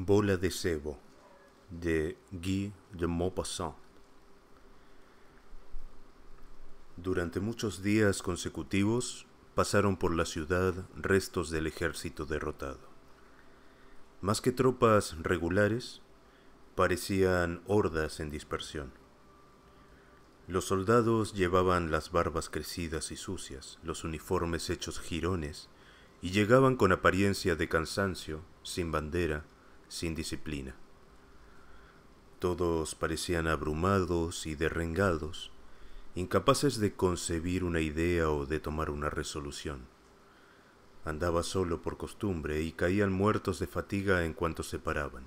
Bola de Cebo de Guy de Maupassant. Durante muchos días consecutivos pasaron por la ciudad restos del ejército derrotado. Más que tropas regulares, parecían hordas en dispersión. Los soldados llevaban las barbas crecidas y sucias, los uniformes hechos jirones, y llegaban con apariencia de cansancio, sin bandera, sin disciplina. Todos parecían abrumados y derrengados, incapaces de concebir una idea o de tomar una resolución. Andaba solo por costumbre y caían muertos de fatiga en cuanto se paraban.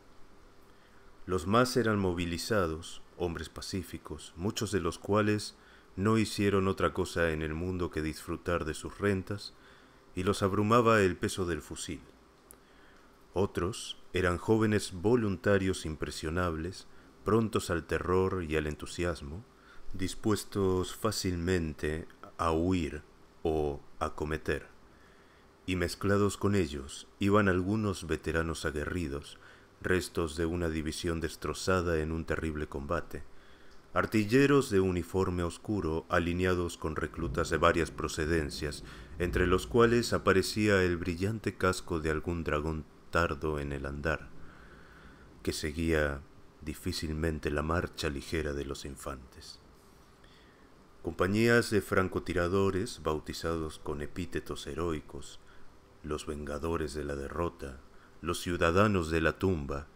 Los más eran movilizados, hombres pacíficos, muchos de los cuales no hicieron otra cosa en el mundo que disfrutar de sus rentas, y los abrumaba el peso del fusil. Otros eran jóvenes voluntarios impresionables, prontos al terror y al entusiasmo, dispuestos fácilmente a huir o a cometer. Y mezclados con ellos iban algunos veteranos aguerridos, restos de una división destrozada en un terrible combate, artilleros de uniforme oscuro alineados con reclutas de varias procedencias, entre los cuales aparecía el brillante casco de algún dragón tardo en el andar, que seguía difícilmente la marcha ligera de los infantes. Compañías de francotiradores bautizados con epítetos heroicos, los vengadores de la derrota, los ciudadanos de la tumba,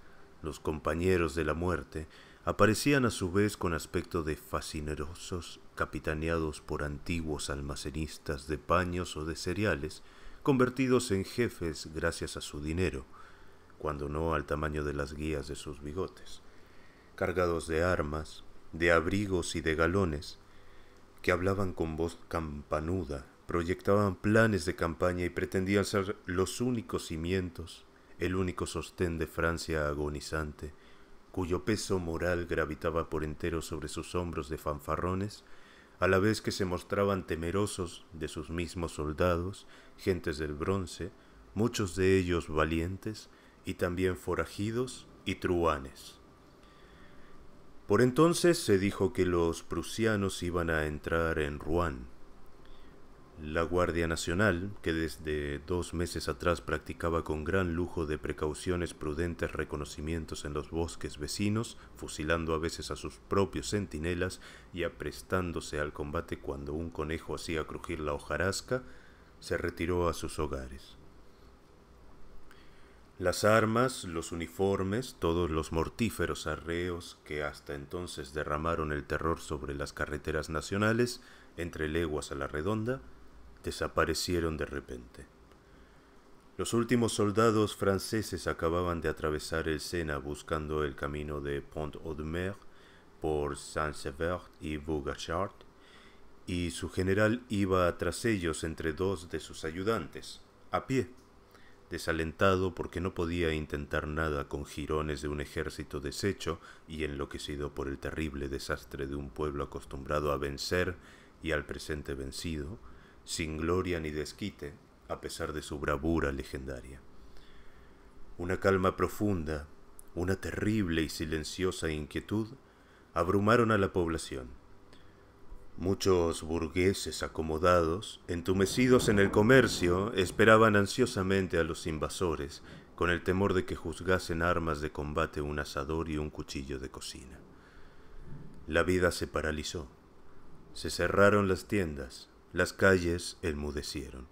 los compañeros de la muerte, aparecían a su vez con aspecto de fascinerosos capitaneados por antiguos almacenistas de paños o de cereales, convertidos en jefes gracias a su dinero, cuando no al tamaño de las guías de sus bigotes, cargados de armas, de abrigos y de galones, que hablaban con voz campanuda, proyectaban planes de campaña y pretendían ser los únicos cimientos, el único sostén de Francia agonizante, cuyo peso moral gravitaba por entero sobre sus hombros de fanfarrones, a la vez que se mostraban temerosos de sus mismos soldados gentes del bronce, muchos de ellos valientes, y también forajidos y truhanes. Por entonces se dijo que los prusianos iban a entrar en Ruán. La Guardia Nacional, que desde dos meses atrás practicaba con gran lujo de precauciones prudentes reconocimientos en los bosques vecinos, fusilando a veces a sus propios centinelas y aprestándose al combate cuando un conejo hacía crujir la hojarasca, se retiró a sus hogares. Las armas, los uniformes, todos los mortíferos arreos que hasta entonces derramaron el terror sobre las carreteras nacionales, entre leguas a la redonda, desaparecieron de repente. Los últimos soldados franceses acababan de atravesar el Sena buscando el camino de Pont-Audemer por saint severt y Bougachard y su general iba tras ellos entre dos de sus ayudantes, a pie, desalentado porque no podía intentar nada con jirones de un ejército deshecho y enloquecido por el terrible desastre de un pueblo acostumbrado a vencer y al presente vencido, sin gloria ni desquite, a pesar de su bravura legendaria. Una calma profunda, una terrible y silenciosa inquietud, abrumaron a la población Muchos burgueses acomodados, entumecidos en el comercio, esperaban ansiosamente a los invasores, con el temor de que juzgasen armas de combate un asador y un cuchillo de cocina. La vida se paralizó. Se cerraron las tiendas, las calles enmudecieron.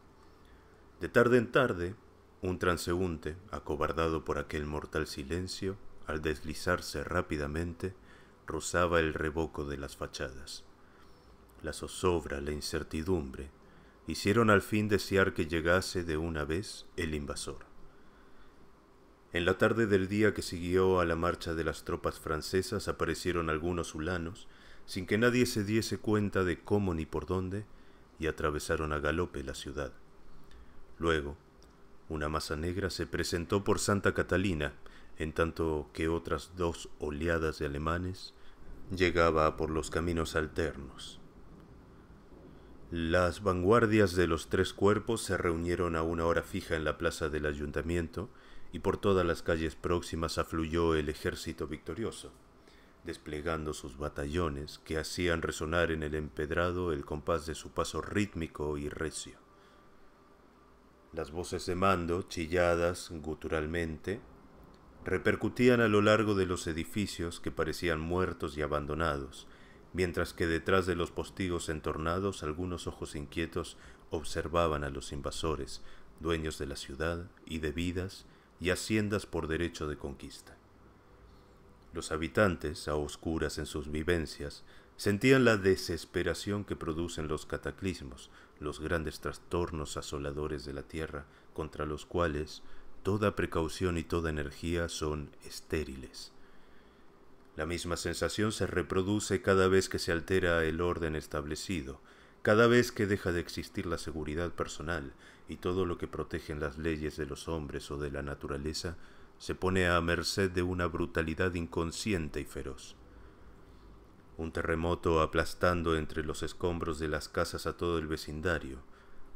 De tarde en tarde, un transeúnte, acobardado por aquel mortal silencio, al deslizarse rápidamente, rozaba el revoco de las fachadas la zozobra, la incertidumbre, hicieron al fin desear que llegase de una vez el invasor. En la tarde del día que siguió a la marcha de las tropas francesas aparecieron algunos ulanos, sin que nadie se diese cuenta de cómo ni por dónde, y atravesaron a galope la ciudad. Luego, una masa negra se presentó por Santa Catalina, en tanto que otras dos oleadas de alemanes llegaba por los caminos alternos. Las vanguardias de los tres cuerpos se reunieron a una hora fija en la plaza del ayuntamiento y por todas las calles próximas afluyó el ejército victorioso, desplegando sus batallones que hacían resonar en el empedrado el compás de su paso rítmico y recio. Las voces de mando, chilladas guturalmente, repercutían a lo largo de los edificios que parecían muertos y abandonados, mientras que detrás de los postigos entornados algunos ojos inquietos observaban a los invasores, dueños de la ciudad y de vidas y haciendas por derecho de conquista. Los habitantes, a oscuras en sus vivencias, sentían la desesperación que producen los cataclismos, los grandes trastornos asoladores de la tierra, contra los cuales toda precaución y toda energía son estériles. La misma sensación se reproduce cada vez que se altera el orden establecido, cada vez que deja de existir la seguridad personal y todo lo que protegen las leyes de los hombres o de la naturaleza se pone a merced de una brutalidad inconsciente y feroz. Un terremoto aplastando entre los escombros de las casas a todo el vecindario,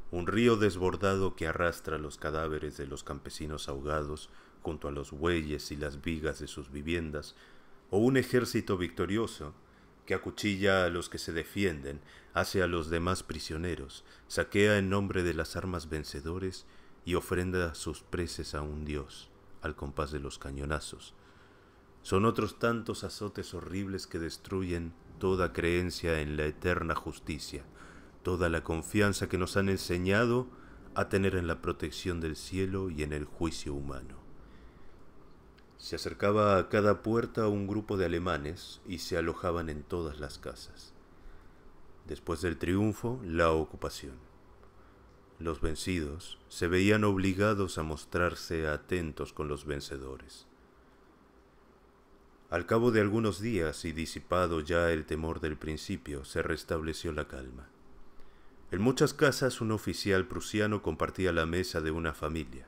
un río desbordado que arrastra los cadáveres de los campesinos ahogados junto a los bueyes y las vigas de sus viviendas, o un ejército victorioso que acuchilla a los que se defienden, hace a los demás prisioneros, saquea en nombre de las armas vencedores y ofrenda sus preces a un dios, al compás de los cañonazos. Son otros tantos azotes horribles que destruyen toda creencia en la eterna justicia, toda la confianza que nos han enseñado a tener en la protección del cielo y en el juicio humano. Se acercaba a cada puerta un grupo de alemanes y se alojaban en todas las casas. Después del triunfo, la ocupación. Los vencidos se veían obligados a mostrarse atentos con los vencedores. Al cabo de algunos días y disipado ya el temor del principio, se restableció la calma. En muchas casas un oficial prusiano compartía la mesa de una familia.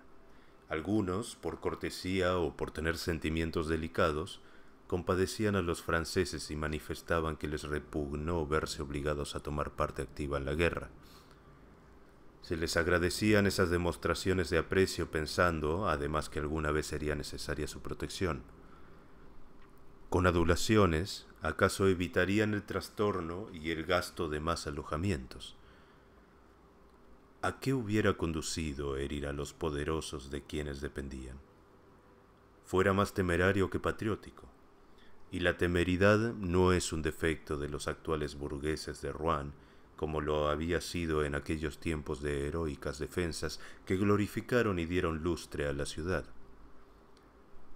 Algunos, por cortesía o por tener sentimientos delicados, compadecían a los franceses y manifestaban que les repugnó verse obligados a tomar parte activa en la guerra. Se les agradecían esas demostraciones de aprecio pensando, además, que alguna vez sería necesaria su protección. Con adulaciones, acaso evitarían el trastorno y el gasto de más alojamientos. ¿A qué hubiera conducido herir a los poderosos de quienes dependían? Fuera más temerario que patriótico. Y la temeridad no es un defecto de los actuales burgueses de Rouen, como lo había sido en aquellos tiempos de heroicas defensas que glorificaron y dieron lustre a la ciudad.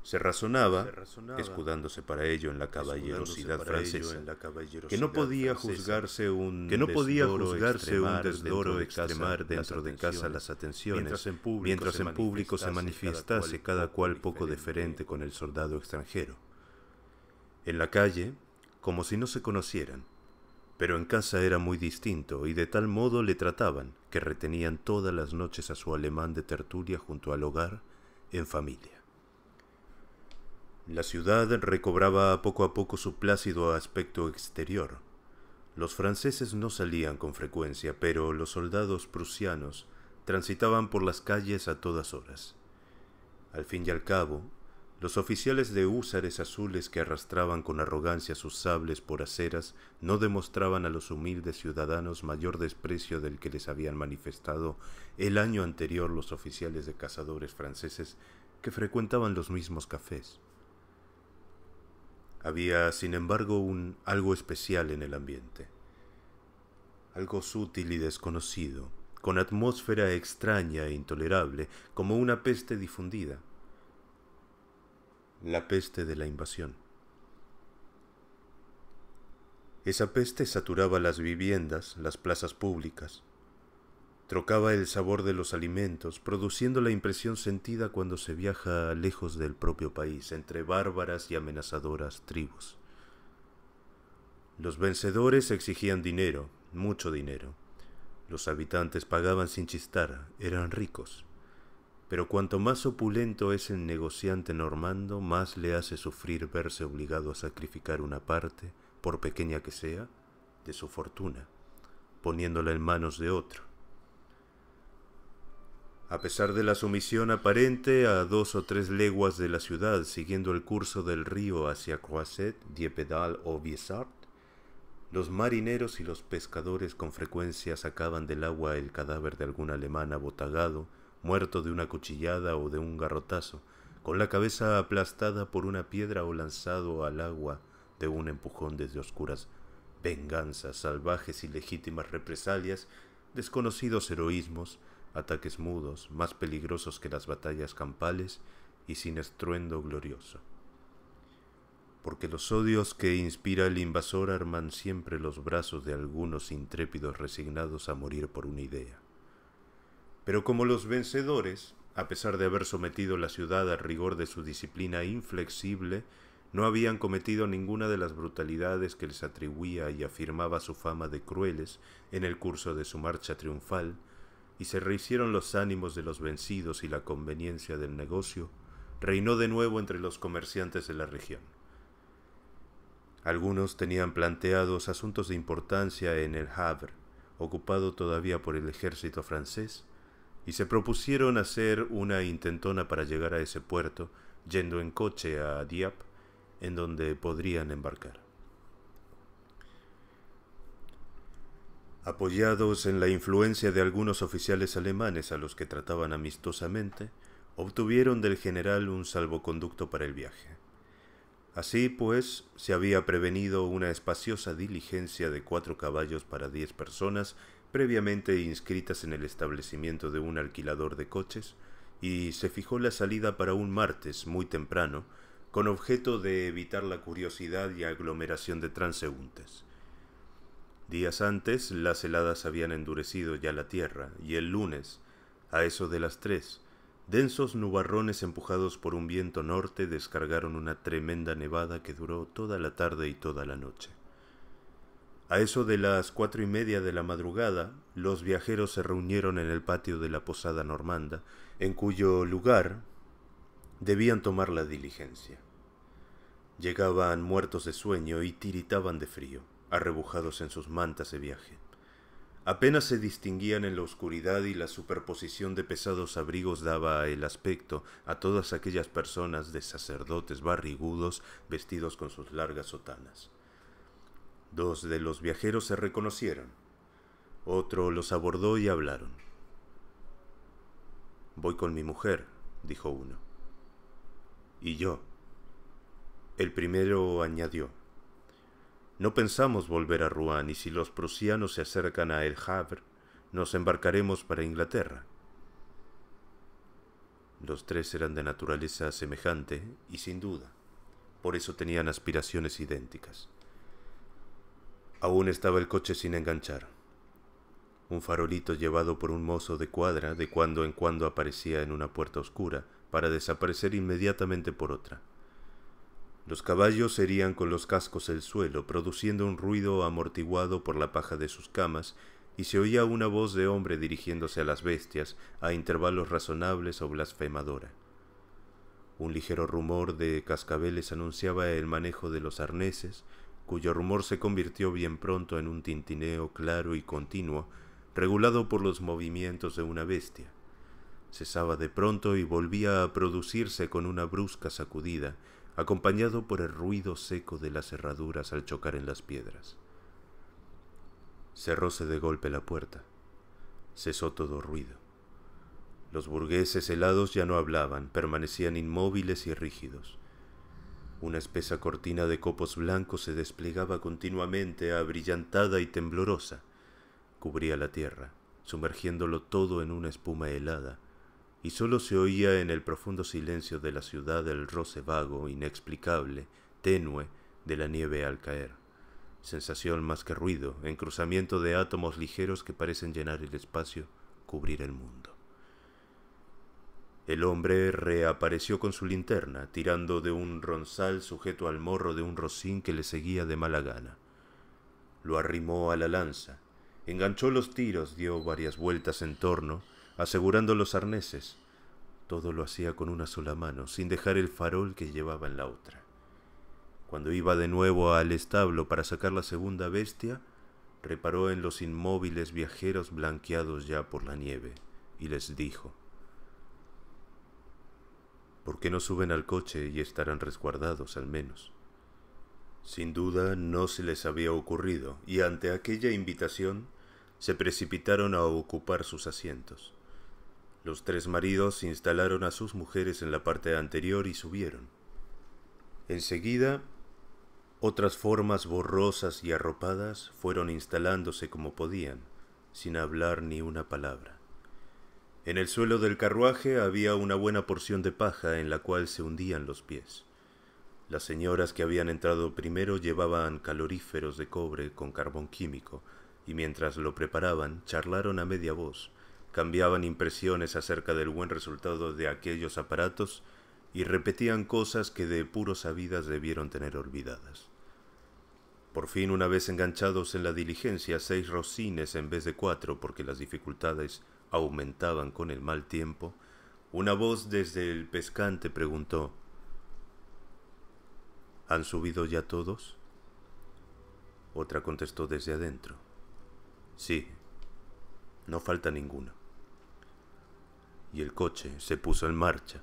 Se razonaba, escudándose para ello en la caballerosidad francesa, que no podía juzgarse un que no podía desdoro extremar dentro de casa las atenciones, mientras en público, se manifestase cada cual poco diferente con el soldado extranjero. En la calle, como si no se conocieran, pero en casa era muy distinto y de tal modo le trataban que retenían todas las noches a su alemán de tertulia junto al hogar en familia. La ciudad recobraba poco a poco su plácido aspecto exterior. Los franceses no salían con frecuencia, pero los soldados prusianos transitaban por las calles a todas horas. Al fin y al cabo, los oficiales de húsares azules que arrastraban con arrogancia sus sables por aceras no demostraban a los humildes ciudadanos mayor desprecio del que les habían manifestado el año anterior los oficiales de cazadores franceses que frecuentaban los mismos cafés. Había, sin embargo, un algo especial en el ambiente. Algo sutil y desconocido, con atmósfera extraña e intolerable, como una peste difundida. La peste de la invasión. Esa peste saturaba las viviendas, las plazas públicas, Trocaba el sabor de los alimentos, produciendo la impresión sentida cuando se viaja lejos del propio país, entre bárbaras y amenazadoras tribus. Los vencedores exigían dinero, mucho dinero. Los habitantes pagaban sin chistar, eran ricos. Pero cuanto más opulento es el negociante normando, más le hace sufrir verse obligado a sacrificar una parte, por pequeña que sea, de su fortuna, poniéndola en manos de otro a pesar de la sumisión aparente a dos o tres leguas de la ciudad, siguiendo el curso del río hacia Croisset, Diepedal o Biesart, los marineros y los pescadores con frecuencia sacaban del agua el cadáver de algún alemán abotagado, muerto de una cuchillada o de un garrotazo, con la cabeza aplastada por una piedra o lanzado al agua de un empujón desde oscuras venganzas, salvajes y legítimas represalias, desconocidos heroísmos, ataques mudos, más peligrosos que las batallas campales y sin estruendo glorioso. Porque los odios que inspira el invasor arman siempre los brazos de algunos intrépidos resignados a morir por una idea. Pero como los vencedores, a pesar de haber sometido la ciudad al rigor de su disciplina inflexible, no habían cometido ninguna de las brutalidades que les atribuía y afirmaba su fama de crueles en el curso de su marcha triunfal, y se rehicieron los ánimos de los vencidos y la conveniencia del negocio, reinó de nuevo entre los comerciantes de la región. Algunos tenían planteados asuntos de importancia en el Havre, ocupado todavía por el ejército francés, y se propusieron hacer una intentona para llegar a ese puerto, yendo en coche a Dieppe, en donde podrían embarcar. apoyados en la influencia de algunos oficiales alemanes a los que trataban amistosamente, obtuvieron del general un salvoconducto para el viaje. Así pues, se había prevenido una espaciosa diligencia de cuatro caballos para diez personas previamente inscritas en el establecimiento de un alquilador de coches, y se fijó la salida para un martes muy temprano, con objeto de evitar la curiosidad y aglomeración de transeúntes. Días antes las heladas habían endurecido ya la tierra, y el lunes, a eso de las tres, densos nubarrones empujados por un viento norte descargaron una tremenda nevada que duró toda la tarde y toda la noche. A eso de las cuatro y media de la madrugada, los viajeros se reunieron en el patio de la posada normanda, en cuyo lugar debían tomar la diligencia. Llegaban muertos de sueño y tiritaban de frío arrebujados en sus mantas de viaje. Apenas se distinguían en la oscuridad y la superposición de pesados abrigos daba el aspecto a todas aquellas personas de sacerdotes barrigudos vestidos con sus largas sotanas. Dos de los viajeros se reconocieron. Otro los abordó y hablaron. Voy con mi mujer, dijo uno. Y yo. El primero añadió. No pensamos volver a Rouen y si los prusianos se acercan a El Havre, nos embarcaremos para Inglaterra. Los tres eran de naturaleza semejante y sin duda, por eso tenían aspiraciones idénticas. Aún estaba el coche sin enganchar. Un farolito llevado por un mozo de cuadra de cuando en cuando aparecía en una puerta oscura para desaparecer inmediatamente por otra. Los caballos herían con los cascos el suelo, produciendo un ruido amortiguado por la paja de sus camas, y se oía una voz de hombre dirigiéndose a las bestias a intervalos razonables o blasfemadora. Un ligero rumor de cascabeles anunciaba el manejo de los arneses, cuyo rumor se convirtió bien pronto en un tintineo claro y continuo, regulado por los movimientos de una bestia. Cesaba de pronto y volvía a producirse con una brusca sacudida, acompañado por el ruido seco de las cerraduras al chocar en las piedras. Cerróse de golpe la puerta. Cesó todo ruido. Los burgueses helados ya no hablaban, permanecían inmóviles y rígidos. Una espesa cortina de copos blancos se desplegaba continuamente, abrillantada y temblorosa. Cubría la tierra, sumergiéndolo todo en una espuma helada, y solo se oía en el profundo silencio de la ciudad el roce vago, inexplicable, tenue, de la nieve al caer. Sensación más que ruido, encruzamiento de átomos ligeros que parecen llenar el espacio, cubrir el mundo. El hombre reapareció con su linterna, tirando de un ronzal sujeto al morro de un rocín que le seguía de mala gana. Lo arrimó a la lanza, enganchó los tiros, dio varias vueltas en torno, asegurando los arneses. Todo lo hacía con una sola mano, sin dejar el farol que llevaba en la otra. Cuando iba de nuevo al establo para sacar la segunda bestia, reparó en los inmóviles viajeros blanqueados ya por la nieve, y les dijo, ¿Por qué no suben al coche y estarán resguardados al menos? Sin duda no se les había ocurrido, y ante aquella invitación se precipitaron a ocupar sus asientos. Los tres maridos instalaron a sus mujeres en la parte anterior y subieron. Enseguida, otras formas borrosas y arropadas fueron instalándose como podían, sin hablar ni una palabra. En el suelo del carruaje había una buena porción de paja en la cual se hundían los pies. Las señoras que habían entrado primero llevaban caloríferos de cobre con carbón químico, y mientras lo preparaban charlaron a media voz, cambiaban impresiones acerca del buen resultado de aquellos aparatos y repetían cosas que de puros sabidas debieron tener olvidadas. Por fin, una vez enganchados en la diligencia, seis rocines en vez de cuatro, porque las dificultades aumentaban con el mal tiempo, una voz desde el pescante preguntó ¿Han subido ya todos? Otra contestó desde adentro. Sí, no falta ninguno y el coche se puso en marcha.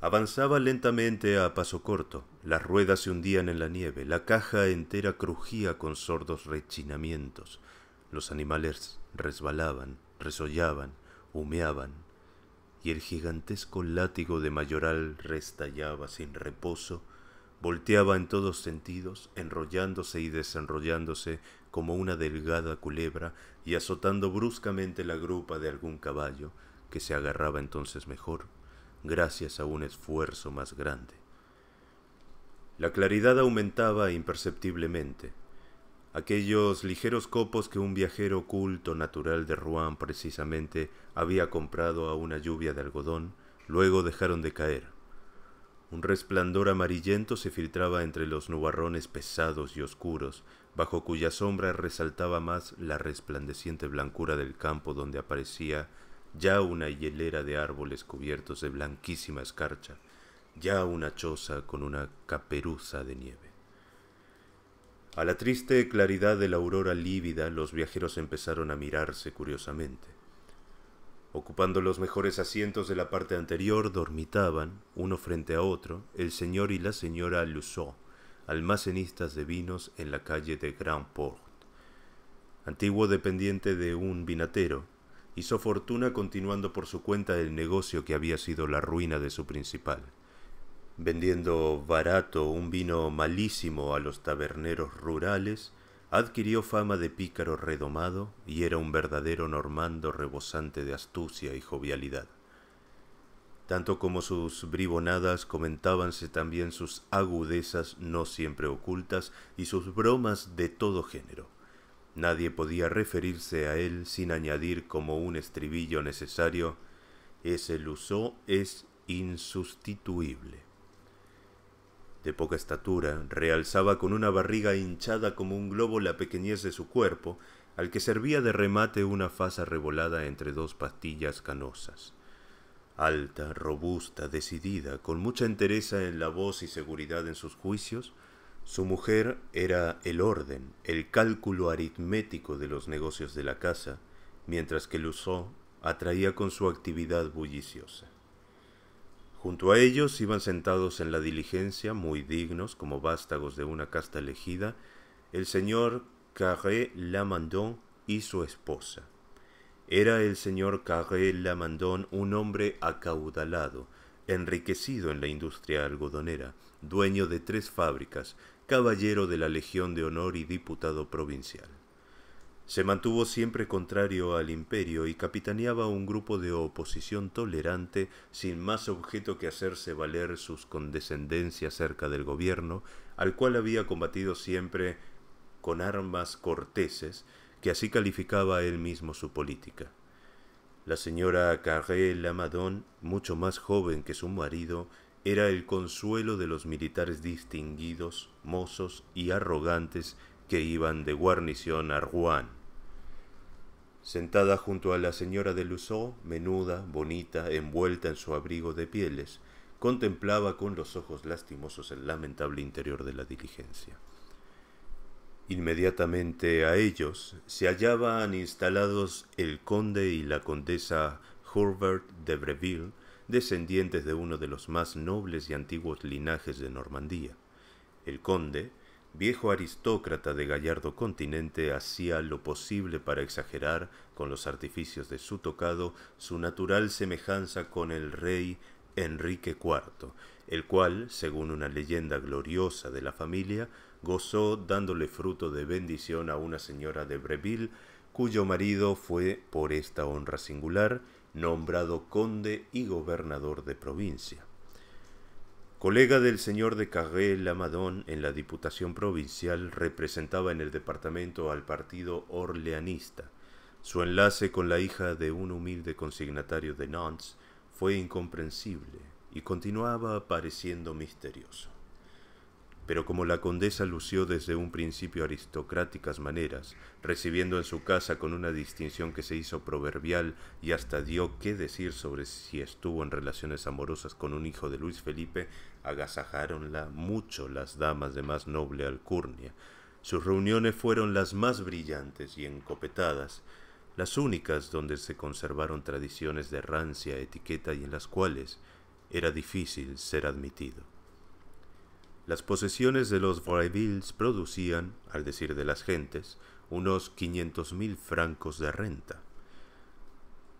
Avanzaba lentamente a paso corto, las ruedas se hundían en la nieve, la caja entera crujía con sordos rechinamientos, los animales resbalaban, resollaban, humeaban, y el gigantesco látigo de mayoral restallaba sin reposo, volteaba en todos sentidos, enrollándose y desenrollándose como una delgada culebra y azotando bruscamente la grupa de algún caballo, que se agarraba entonces mejor, gracias a un esfuerzo más grande. La claridad aumentaba imperceptiblemente. Aquellos ligeros copos que un viajero culto natural de Rouen precisamente había comprado a una lluvia de algodón, luego dejaron de caer. Un resplandor amarillento se filtraba entre los nubarrones pesados y oscuros, bajo cuya sombra resaltaba más la resplandeciente blancura del campo donde aparecía ya una hielera de árboles cubiertos de blanquísima escarcha, ya una choza con una caperuza de nieve. A la triste claridad de la aurora lívida, los viajeros empezaron a mirarse curiosamente. Ocupando los mejores asientos de la parte anterior, dormitaban, uno frente a otro, el señor y la señora Lussot, almacenistas de vinos en la calle de Grand Port. Antiguo dependiente de un vinatero, hizo fortuna continuando por su cuenta el negocio que había sido la ruina de su principal, vendiendo barato un vino malísimo a los taberneros rurales, adquirió fama de pícaro redomado y era un verdadero normando rebosante de astucia y jovialidad. Tanto como sus bribonadas, comentábanse también sus agudezas no siempre ocultas y sus bromas de todo género. Nadie podía referirse a él sin añadir como un estribillo necesario, ese Luzó es insustituible. De poca estatura, realzaba con una barriga hinchada como un globo la pequeñez de su cuerpo, al que servía de remate una faz arrebolada entre dos pastillas canosas. Alta, robusta, decidida, con mucha entereza en la voz y seguridad en sus juicios, su mujer era el orden, el cálculo aritmético de los negocios de la casa, mientras que Luceau atraía con su actividad bulliciosa. Junto a ellos iban sentados en la diligencia, muy dignos como vástagos de una casta elegida, el señor Carré Lamandon y su esposa. Era el señor Carré Lamandon un hombre acaudalado, enriquecido en la industria algodonera, dueño de tres fábricas, caballero de la Legión de Honor y diputado provincial. Se mantuvo siempre contrario al imperio y capitaneaba un grupo de oposición tolerante sin más objeto que hacerse valer sus condescendencias cerca del gobierno, al cual había combatido siempre con armas corteses, que así calificaba él mismo su política. La señora Carré Lamadon, mucho más joven que su marido, era el consuelo de los militares distinguidos, mozos y arrogantes que iban de guarnición a Rouen. Sentada junto a la señora de Luceau, menuda, bonita, envuelta en su abrigo de pieles, contemplaba con los ojos lastimosos el lamentable interior de la diligencia. Inmediatamente a ellos se hallaban instalados el conde y la condesa Hurbert de Breville, descendientes de uno de los más nobles y antiguos linajes de Normandía. El conde, viejo aristócrata de gallardo continente, hacía lo posible para exagerar, con los artificios de su tocado, su natural semejanza con el rey Enrique IV, el cual, según una leyenda gloriosa de la familia, gozó dándole fruto de bendición a una señora de Breville, cuyo marido fue, por esta honra singular, nombrado conde y gobernador de provincia. Colega del señor de Carré Lamadón en la Diputación Provincial, representaba en el departamento al partido orleanista. Su enlace con la hija de un humilde consignatario de Nantes fue incomprensible y continuaba pareciendo misterioso pero como la condesa lució desde un principio aristocráticas maneras, recibiendo en su casa con una distinción que se hizo proverbial y hasta dio qué decir sobre si estuvo en relaciones amorosas con un hijo de Luis Felipe, agasajáronla mucho las damas de más noble alcurnia. Sus reuniones fueron las más brillantes y encopetadas, las únicas donde se conservaron tradiciones de rancia etiqueta y en las cuales era difícil ser admitido. Las posesiones de los Vraivilles producían, al decir de las gentes, unos 500.000 francos de renta.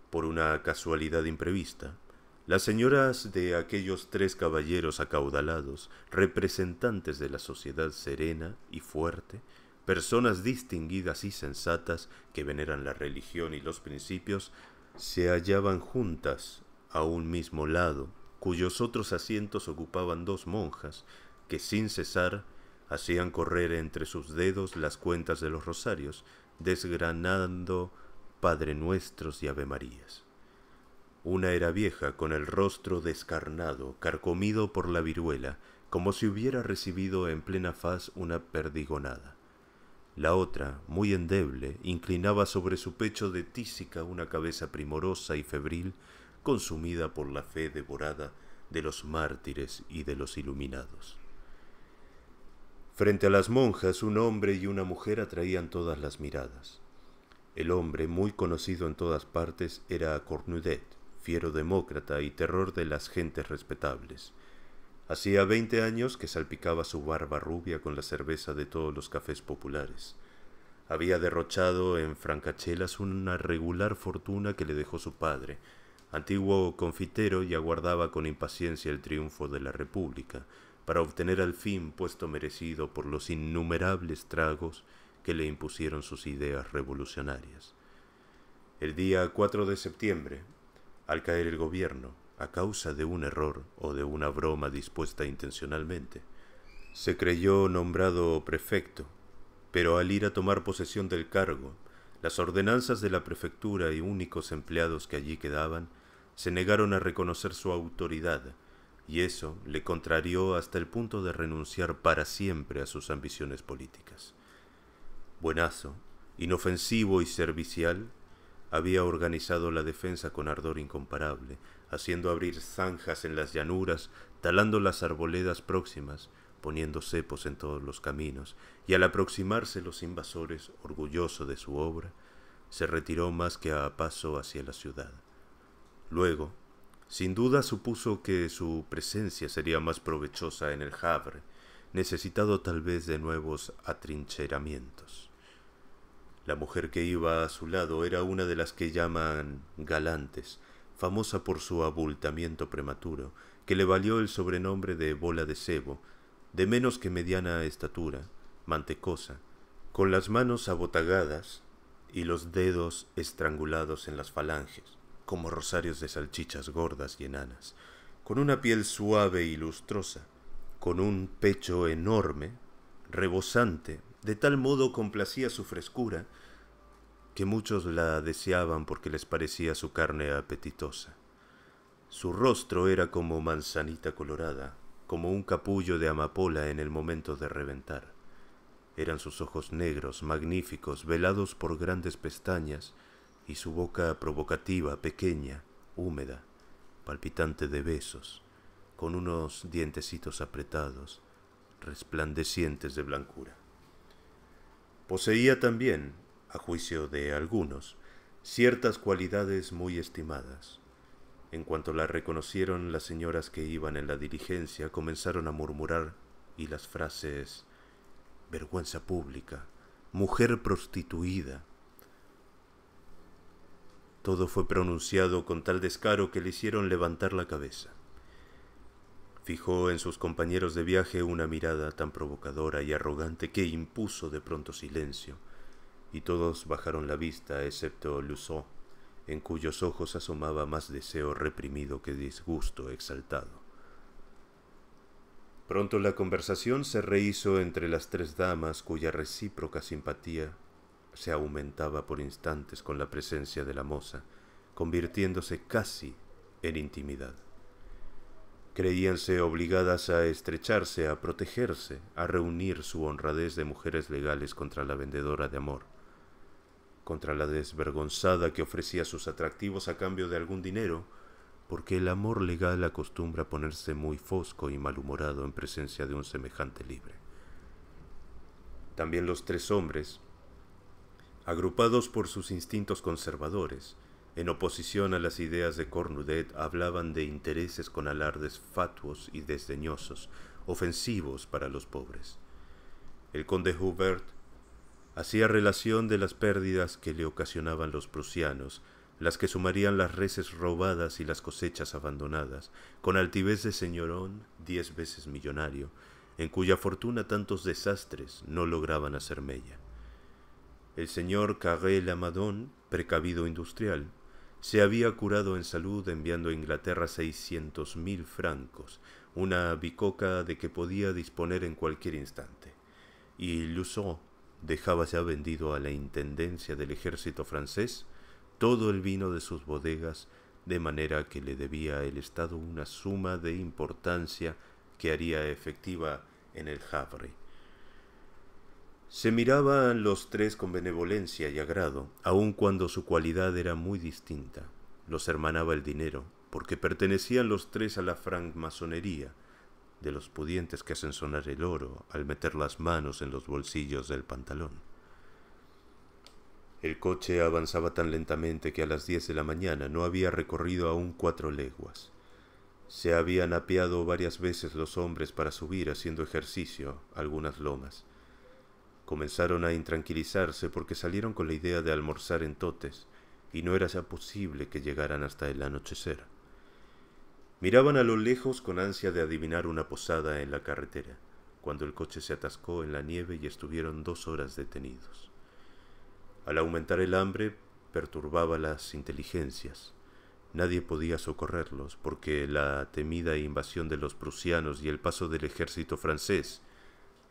Por una casualidad imprevista, las señoras de aquellos tres caballeros acaudalados, representantes de la sociedad serena y fuerte, personas distinguidas y sensatas que veneran la religión y los principios, se hallaban juntas a un mismo lado, cuyos otros asientos ocupaban dos monjas, que sin cesar hacían correr entre sus dedos las cuentas de los rosarios, desgranando Padre Nuestros y Avemarías. Una era vieja, con el rostro descarnado, carcomido por la viruela, como si hubiera recibido en plena faz una perdigonada. La otra, muy endeble, inclinaba sobre su pecho de tísica una cabeza primorosa y febril, consumida por la fe devorada de los mártires y de los iluminados. Frente a las monjas, un hombre y una mujer atraían todas las miradas. El hombre, muy conocido en todas partes, era Cornudet, fiero demócrata y terror de las gentes respetables. Hacía veinte años que salpicaba su barba rubia con la cerveza de todos los cafés populares. Había derrochado en francachelas una regular fortuna que le dejó su padre, antiguo confitero y aguardaba con impaciencia el triunfo de la República, para obtener al fin puesto merecido por los innumerables tragos que le impusieron sus ideas revolucionarias. El día 4 de septiembre, al caer el gobierno, a causa de un error o de una broma dispuesta intencionalmente, se creyó nombrado prefecto, pero al ir a tomar posesión del cargo, las ordenanzas de la prefectura y únicos empleados que allí quedaban se negaron a reconocer su autoridad y eso le contrarió hasta el punto de renunciar para siempre a sus ambiciones políticas. Buenazo, inofensivo y servicial, había organizado la defensa con ardor incomparable, haciendo abrir zanjas en las llanuras, talando las arboledas próximas, poniendo cepos en todos los caminos, y al aproximarse los invasores, orgulloso de su obra, se retiró más que a paso hacia la ciudad. Luego, sin duda supuso que su presencia sería más provechosa en el Havre, necesitado tal vez de nuevos atrincheramientos. La mujer que iba a su lado era una de las que llaman galantes, famosa por su abultamiento prematuro, que le valió el sobrenombre de bola de cebo, de menos que mediana estatura, mantecosa, con las manos abotagadas y los dedos estrangulados en las falanges como rosarios de salchichas gordas y enanas, con una piel suave y lustrosa, con un pecho enorme, rebosante, de tal modo complacía su frescura, que muchos la deseaban porque les parecía su carne apetitosa. Su rostro era como manzanita colorada, como un capullo de amapola en el momento de reventar. Eran sus ojos negros, magníficos, velados por grandes pestañas, y su boca provocativa, pequeña, húmeda, palpitante de besos, con unos dientecitos apretados, resplandecientes de blancura. Poseía también, a juicio de algunos, ciertas cualidades muy estimadas. En cuanto la reconocieron, las señoras que iban en la diligencia comenzaron a murmurar y las frases vergüenza pública, mujer prostituida, todo fue pronunciado con tal descaro que le hicieron levantar la cabeza. Fijó en sus compañeros de viaje una mirada tan provocadora y arrogante que impuso de pronto silencio, y todos bajaron la vista excepto Luzot, en cuyos ojos asomaba más deseo reprimido que disgusto exaltado. Pronto la conversación se rehizo entre las tres damas cuya recíproca simpatía se aumentaba por instantes con la presencia de la moza, convirtiéndose casi en intimidad. Creíanse obligadas a estrecharse, a protegerse, a reunir su honradez de mujeres legales contra la vendedora de amor, contra la desvergonzada que ofrecía sus atractivos a cambio de algún dinero, porque el amor legal acostumbra ponerse muy fosco y malhumorado en presencia de un semejante libre. También los tres hombres, agrupados por sus instintos conservadores, en oposición a las ideas de Cornudet, hablaban de intereses con alardes fatuos y desdeñosos, ofensivos para los pobres. El conde Hubert hacía relación de las pérdidas que le ocasionaban los prusianos, las que sumarían las reses robadas y las cosechas abandonadas, con altivez de señorón diez veces millonario, en cuya fortuna tantos desastres no lograban hacer mella. El señor Carré Lamadon, precavido industrial, se había curado en salud enviando a Inglaterra seiscientos mil francos, una bicoca de que podía disponer en cualquier instante. Y Lussot dejaba ya vendido a la Intendencia del Ejército francés todo el vino de sus bodegas, de manera que le debía al Estado una suma de importancia que haría efectiva en el Havre. Se miraban los tres con benevolencia y agrado, aun cuando su cualidad era muy distinta. Los hermanaba el dinero, porque pertenecían los tres a la francmasonería, de los pudientes que hacen sonar el oro al meter las manos en los bolsillos del pantalón. El coche avanzaba tan lentamente que a las diez de la mañana no había recorrido aún cuatro leguas. Se habían apeado varias veces los hombres para subir haciendo ejercicio algunas lomas. Comenzaron a intranquilizarse porque salieron con la idea de almorzar en Totes, y no era ya posible que llegaran hasta el anochecer. Miraban a lo lejos con ansia de adivinar una posada en la carretera, cuando el coche se atascó en la nieve y estuvieron dos horas detenidos. Al aumentar el hambre, perturbaba las inteligencias. Nadie podía socorrerlos, porque la temida invasión de los prusianos y el paso del ejército francés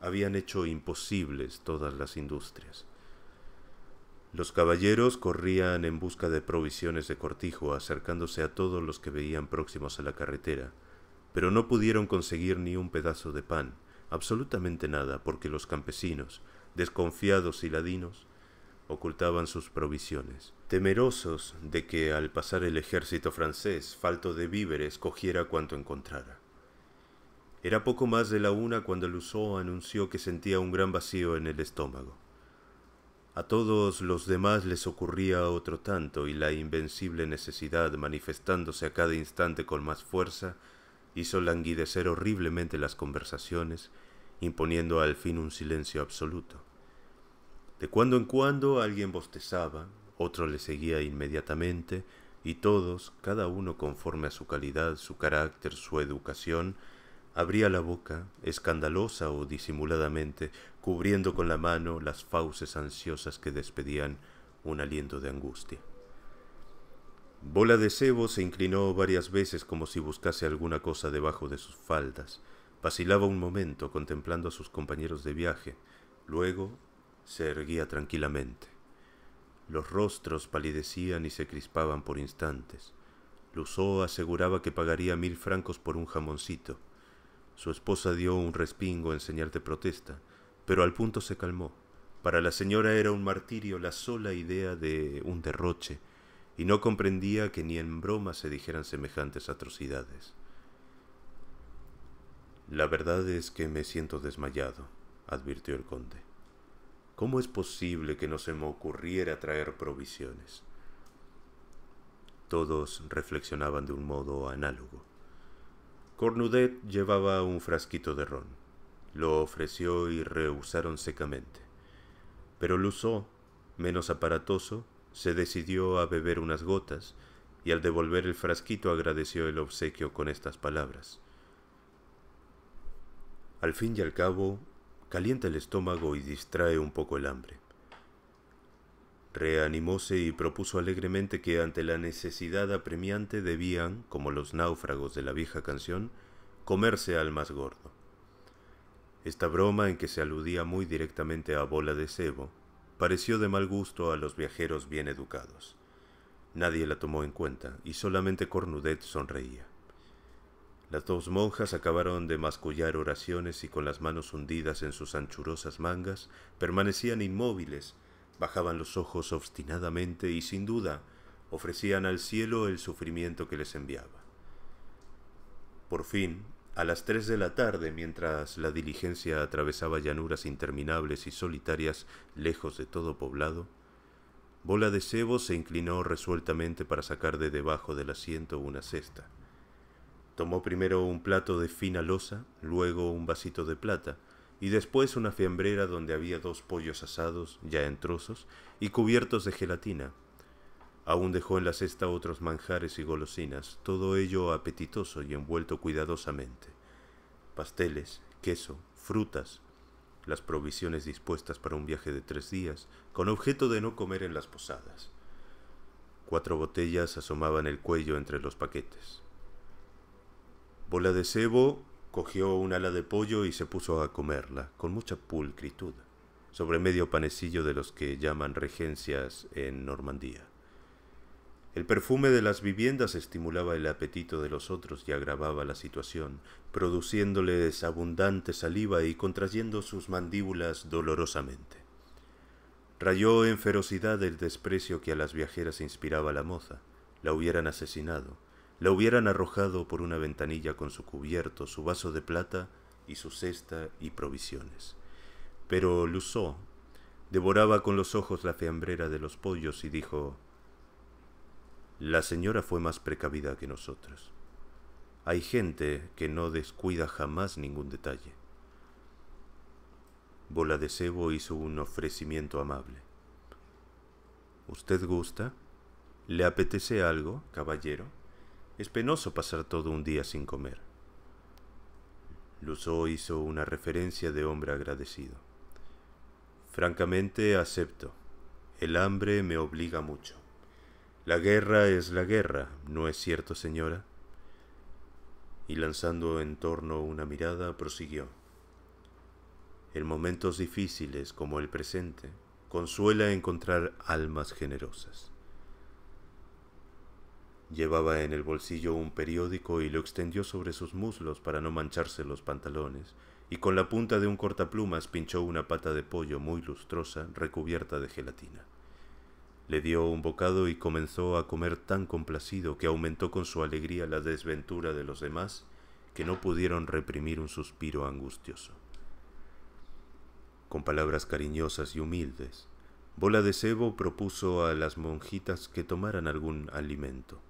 habían hecho imposibles todas las industrias. Los caballeros corrían en busca de provisiones de cortijo, acercándose a todos los que veían próximos a la carretera, pero no pudieron conseguir ni un pedazo de pan, absolutamente nada, porque los campesinos, desconfiados y ladinos, ocultaban sus provisiones, temerosos de que al pasar el ejército francés, falto de víveres, cogiera cuanto encontrara. Era poco más de la una cuando Luzó anunció que sentía un gran vacío en el estómago. A todos los demás les ocurría otro tanto y la invencible necesidad manifestándose a cada instante con más fuerza hizo languidecer horriblemente las conversaciones, imponiendo al fin un silencio absoluto. De cuando en cuando alguien bostezaba, otro le seguía inmediatamente, y todos, cada uno conforme a su calidad, su carácter, su educación, abría la boca, escandalosa o disimuladamente, cubriendo con la mano las fauces ansiosas que despedían un aliento de angustia. Bola de cebo se inclinó varias veces como si buscase alguna cosa debajo de sus faldas. Vacilaba un momento contemplando a sus compañeros de viaje. Luego se erguía tranquilamente. Los rostros palidecían y se crispaban por instantes. Luzó aseguraba que pagaría mil francos por un jamoncito. Su esposa dio un respingo en señal de protesta, pero al punto se calmó. Para la señora era un martirio la sola idea de un derroche, y no comprendía que ni en broma se dijeran semejantes atrocidades. La verdad es que me siento desmayado, advirtió el conde. ¿Cómo es posible que no se me ocurriera traer provisiones? Todos reflexionaban de un modo análogo. Cornudet llevaba un frasquito de ron. Lo ofreció y rehusaron secamente. Pero Luzó, menos aparatoso, se decidió a beber unas gotas y al devolver el frasquito agradeció el obsequio con estas palabras. Al fin y al cabo, calienta el estómago y distrae un poco el hambre. Reanimóse y propuso alegremente que ante la necesidad apremiante debían, como los náufragos de la vieja canción, comerse al más gordo. Esta broma, en que se aludía muy directamente a bola de cebo, pareció de mal gusto a los viajeros bien educados. Nadie la tomó en cuenta y solamente Cornudet sonreía. Las dos monjas acabaron de mascullar oraciones y con las manos hundidas en sus anchurosas mangas permanecían inmóviles Bajaban los ojos obstinadamente y sin duda ofrecían al cielo el sufrimiento que les enviaba. Por fin, a las tres de la tarde, mientras la diligencia atravesaba llanuras interminables y solitarias lejos de todo poblado, Bola de Sebo se inclinó resueltamente para sacar de debajo del asiento una cesta. Tomó primero un plato de fina loza, luego un vasito de plata, y después una fiambrera donde había dos pollos asados, ya en trozos, y cubiertos de gelatina. Aún dejó en la cesta otros manjares y golosinas, todo ello apetitoso y envuelto cuidadosamente. Pasteles, queso, frutas, las provisiones dispuestas para un viaje de tres días, con objeto de no comer en las posadas. Cuatro botellas asomaban el cuello entre los paquetes. Bola de cebo Cogió un ala de pollo y se puso a comerla con mucha pulcritud, sobre medio panecillo de los que llaman regencias en Normandía. El perfume de las viviendas estimulaba el apetito de los otros y agravaba la situación, produciéndoles abundante saliva y contrayendo sus mandíbulas dolorosamente. Rayó en ferocidad el desprecio que a las viajeras inspiraba la moza. La hubieran asesinado la hubieran arrojado por una ventanilla con su cubierto, su vaso de plata y su cesta y provisiones. Pero Luzó devoraba con los ojos la fiambrera de los pollos y dijo, La señora fue más precavida que nosotros. Hay gente que no descuida jamás ningún detalle. Bola de Sebo hizo un ofrecimiento amable. ¿Usted gusta? ¿Le apetece algo, caballero? Es penoso pasar todo un día sin comer. Luzó hizo una referencia de hombre agradecido. Francamente acepto. El hambre me obliga mucho. La guerra es la guerra, ¿no es cierto, señora? Y lanzando en torno una mirada, prosiguió. En momentos difíciles como el presente, consuela encontrar almas generosas. Llevaba en el bolsillo un periódico y lo extendió sobre sus muslos para no mancharse los pantalones, y con la punta de un cortaplumas pinchó una pata de pollo muy lustrosa recubierta de gelatina. Le dio un bocado y comenzó a comer tan complacido que aumentó con su alegría la desventura de los demás, que no pudieron reprimir un suspiro angustioso. Con palabras cariñosas y humildes, Bola de sebo propuso a las monjitas que tomaran algún alimento.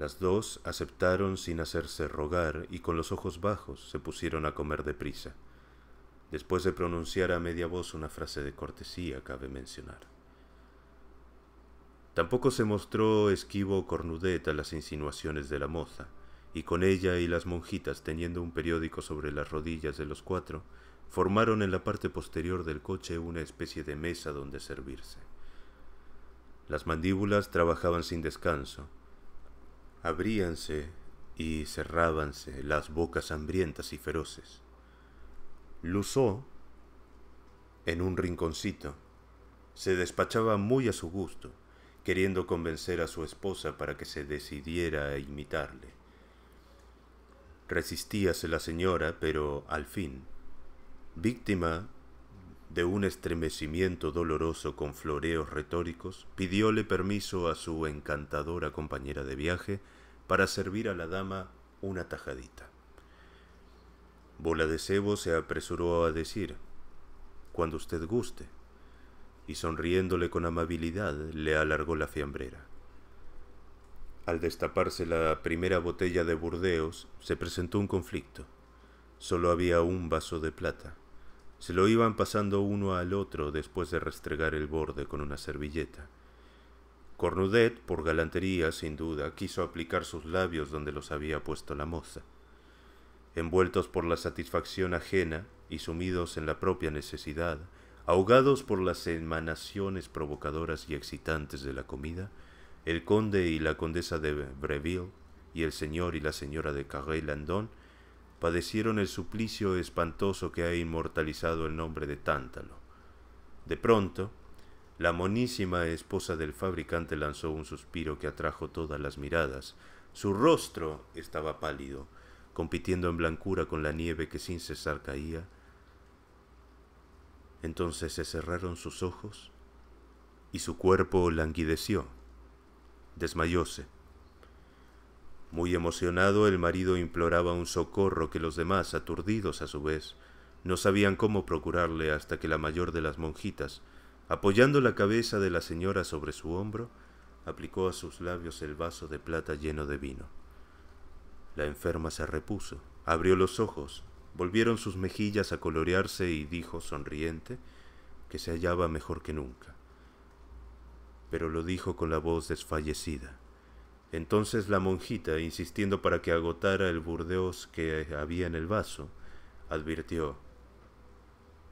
Las dos aceptaron sin hacerse rogar y con los ojos bajos se pusieron a comer deprisa. Después de pronunciar a media voz una frase de cortesía, cabe mencionar. Tampoco se mostró esquivo o cornudet las insinuaciones de la moza, y con ella y las monjitas teniendo un periódico sobre las rodillas de los cuatro, formaron en la parte posterior del coche una especie de mesa donde servirse. Las mandíbulas trabajaban sin descanso, abríanse y cerrábanse las bocas hambrientas y feroces. Luzó, en un rinconcito, se despachaba muy a su gusto, queriendo convencer a su esposa para que se decidiera a imitarle. Resistíase la señora, pero al fin, víctima de un estremecimiento doloroso con floreos retóricos, pidióle permiso a su encantadora compañera de viaje para servir a la dama una tajadita. Bola de cebo se apresuró a decir, cuando usted guste, y sonriéndole con amabilidad le alargó la fiambrera. Al destaparse la primera botella de Burdeos, se presentó un conflicto. Solo había un vaso de plata se lo iban pasando uno al otro después de restregar el borde con una servilleta. Cornudet, por galantería sin duda, quiso aplicar sus labios donde los había puesto la moza. Envueltos por la satisfacción ajena y sumidos en la propia necesidad, ahogados por las emanaciones provocadoras y excitantes de la comida, el conde y la condesa de Breville y el señor y la señora de Carré Landon padecieron el suplicio espantoso que ha inmortalizado el nombre de Tántalo. De pronto, la monísima esposa del fabricante lanzó un suspiro que atrajo todas las miradas. Su rostro estaba pálido, compitiendo en blancura con la nieve que sin cesar caía. Entonces se cerraron sus ojos y su cuerpo languideció. Desmayóse. Muy emocionado, el marido imploraba un socorro que los demás, aturdidos a su vez, no sabían cómo procurarle hasta que la mayor de las monjitas, apoyando la cabeza de la señora sobre su hombro, aplicó a sus labios el vaso de plata lleno de vino. La enferma se repuso, abrió los ojos, volvieron sus mejillas a colorearse y dijo, sonriente, que se hallaba mejor que nunca. Pero lo dijo con la voz desfallecida. Entonces la monjita, insistiendo para que agotara el burdeos que había en el vaso, advirtió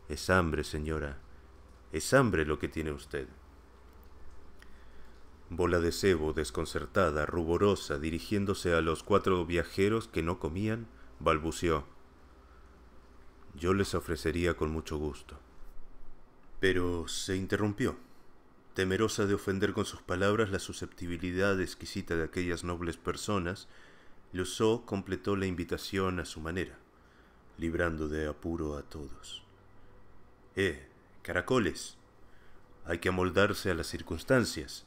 Es hambre, señora, es hambre lo que tiene usted. Bola de cebo, desconcertada, ruborosa, dirigiéndose a los cuatro viajeros que no comían, balbuceó. Yo les ofrecería con mucho gusto. Pero se interrumpió temerosa de ofender con sus palabras la susceptibilidad exquisita de aquellas nobles personas, Lusó completó la invitación a su manera, librando de apuro a todos. Eh, caracoles, hay que amoldarse a las circunstancias.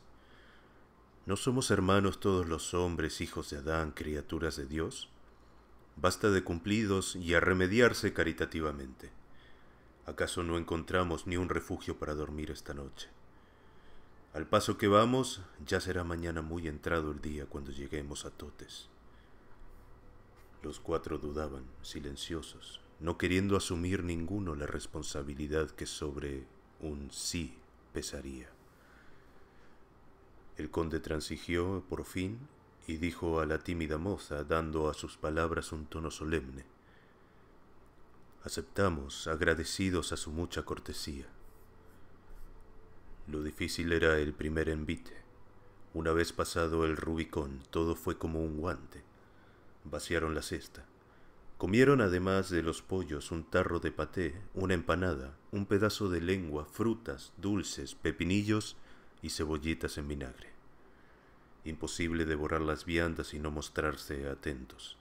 ¿No somos hermanos todos los hombres, hijos de Adán, criaturas de Dios? Basta de cumplidos y remediarse caritativamente. ¿Acaso no encontramos ni un refugio para dormir esta noche? Al paso que vamos, ya será mañana muy entrado el día cuando lleguemos a Totes. Los cuatro dudaban, silenciosos, no queriendo asumir ninguno la responsabilidad que sobre un sí pesaría. El conde transigió por fin y dijo a la tímida moza, dando a sus palabras un tono solemne. Aceptamos, agradecidos a su mucha cortesía. Lo difícil era el primer envite. Una vez pasado el Rubicón, todo fue como un guante. Vaciaron la cesta. Comieron además de los pollos un tarro de paté, una empanada, un pedazo de lengua, frutas, dulces, pepinillos y cebollitas en vinagre. Imposible devorar las viandas y no mostrarse atentos.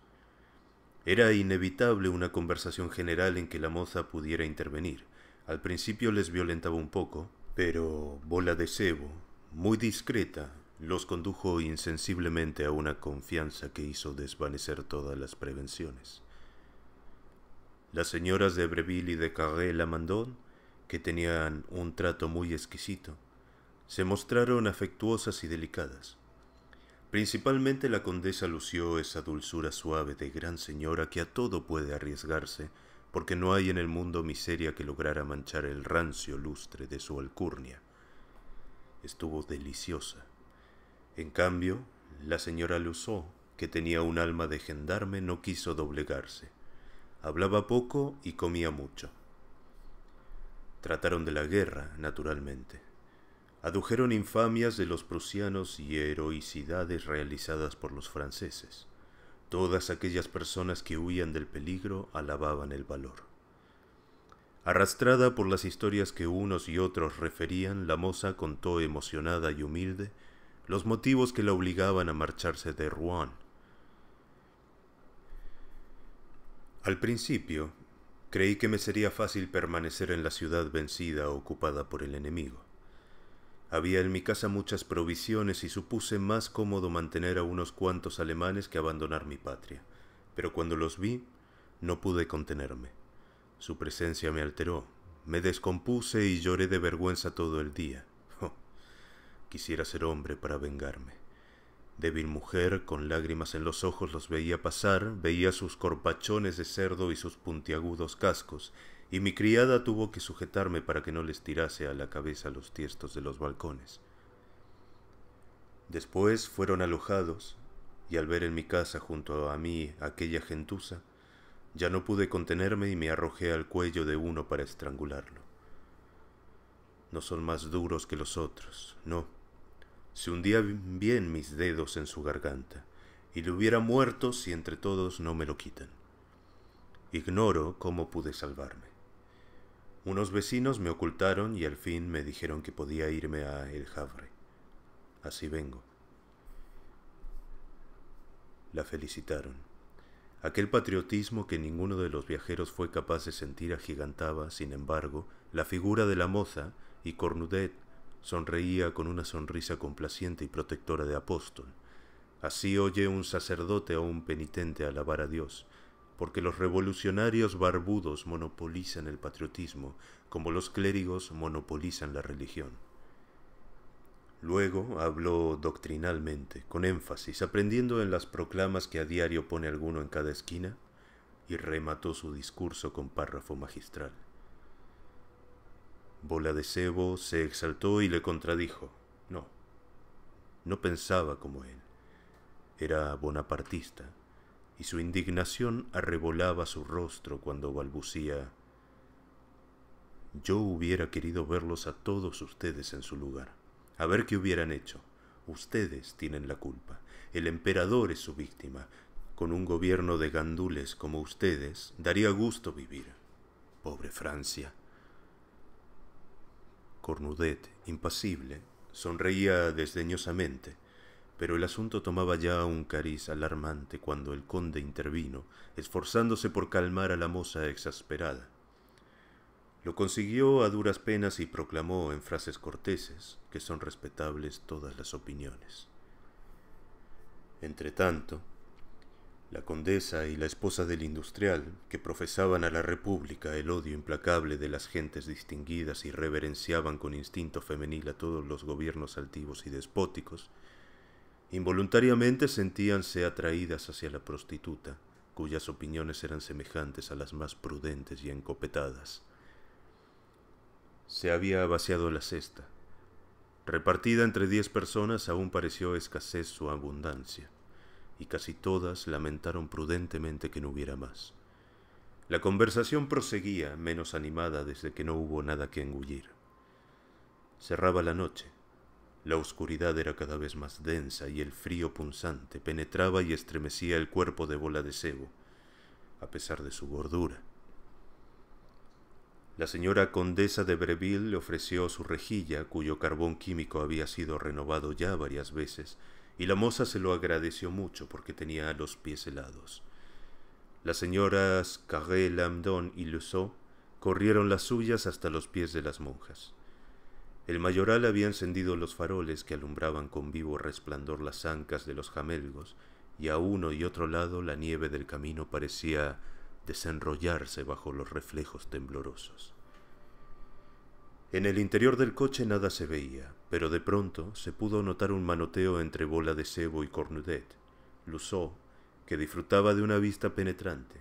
Era inevitable una conversación general en que la moza pudiera intervenir. Al principio les violentaba un poco, pero Bola de Cebo, muy discreta, los condujo insensiblemente a una confianza que hizo desvanecer todas las prevenciones. Las señoras de Breville y de Carré Lamandon, que tenían un trato muy exquisito, se mostraron afectuosas y delicadas. Principalmente la condesa lució esa dulzura suave de gran señora que a todo puede arriesgarse porque no hay en el mundo miseria que lograra manchar el rancio lustre de su alcurnia. Estuvo deliciosa. En cambio, la señora Luzó, que tenía un alma de gendarme, no quiso doblegarse. Hablaba poco y comía mucho. Trataron de la guerra, naturalmente. Adujeron infamias de los prusianos y heroicidades realizadas por los franceses. Todas aquellas personas que huían del peligro alababan el valor. Arrastrada por las historias que unos y otros referían, la moza contó emocionada y humilde los motivos que la obligaban a marcharse de Rouen. Al principio, creí que me sería fácil permanecer en la ciudad vencida ocupada por el enemigo. Había en mi casa muchas provisiones y supuse más cómodo mantener a unos cuantos alemanes que abandonar mi patria. Pero cuando los vi, no pude contenerme. Su presencia me alteró, me descompuse y lloré de vergüenza todo el día. quisiera ser hombre para vengarme. Débil mujer, con lágrimas en los ojos, los veía pasar, veía sus corpachones de cerdo y sus puntiagudos cascos, y mi criada tuvo que sujetarme para que no les tirase a la cabeza los tiestos de los balcones. Después fueron alojados, y al ver en mi casa junto a mí aquella gentuza, ya no pude contenerme y me arrojé al cuello de uno para estrangularlo. No son más duros que los otros, no. Se hundía bien mis dedos en su garganta, y le hubiera muerto si entre todos no me lo quitan. Ignoro cómo pude salvarme. Unos vecinos me ocultaron y al fin me dijeron que podía irme a El Javre, Así vengo. La felicitaron. Aquel patriotismo que ninguno de los viajeros fue capaz de sentir agigantaba, sin embargo, la figura de la moza y Cornudet sonreía con una sonrisa complaciente y protectora de apóstol. Así oye un sacerdote o un penitente alabar a Dios porque los revolucionarios barbudos monopolizan el patriotismo, como los clérigos monopolizan la religión. Luego habló doctrinalmente, con énfasis, aprendiendo en las proclamas que a diario pone alguno en cada esquina, y remató su discurso con párrafo magistral. Bola de Cebo se exaltó y le contradijo. No, no pensaba como él. Era bonapartista, y su indignación arrebolaba su rostro cuando balbucía Yo hubiera querido verlos a todos ustedes en su lugar, a ver qué hubieran hecho. Ustedes tienen la culpa, el emperador es su víctima. Con un gobierno de gandules como ustedes, daría gusto vivir. Pobre Francia. Cornudet, impasible, sonreía desdeñosamente pero el asunto tomaba ya un cariz alarmante cuando el conde intervino, esforzándose por calmar a la moza exasperada. Lo consiguió a duras penas y proclamó en frases corteses que son respetables todas las opiniones. Entretanto, la condesa y la esposa del industrial, que profesaban a la República el odio implacable de las gentes distinguidas y reverenciaban con instinto femenil a todos los gobiernos altivos y despóticos, Involuntariamente sentíanse atraídas hacia la prostituta, cuyas opiniones eran semejantes a las más prudentes y encopetadas. Se había vaciado la cesta. Repartida entre diez personas aún pareció escasez su abundancia, y casi todas lamentaron prudentemente que no hubiera más. La conversación proseguía, menos animada desde que no hubo nada que engullir. Cerraba la noche la oscuridad era cada vez más densa y el frío punzante penetraba y estremecía el cuerpo de bola de Sebo, a pesar de su gordura. La señora condesa de Breville le ofreció su rejilla, cuyo carbón químico había sido renovado ya varias veces, y la moza se lo agradeció mucho porque tenía los pies helados. Las señoras Carré, Lamdon y Luceau corrieron las suyas hasta los pies de las monjas. El mayoral había encendido los faroles que alumbraban con vivo resplandor las ancas de los jamelgos, y a uno y otro lado la nieve del camino parecía desenrollarse bajo los reflejos temblorosos. En el interior del coche nada se veía, pero de pronto se pudo notar un manoteo entre Bola de sebo y Cornudet. Luzó, que disfrutaba de una vista penetrante,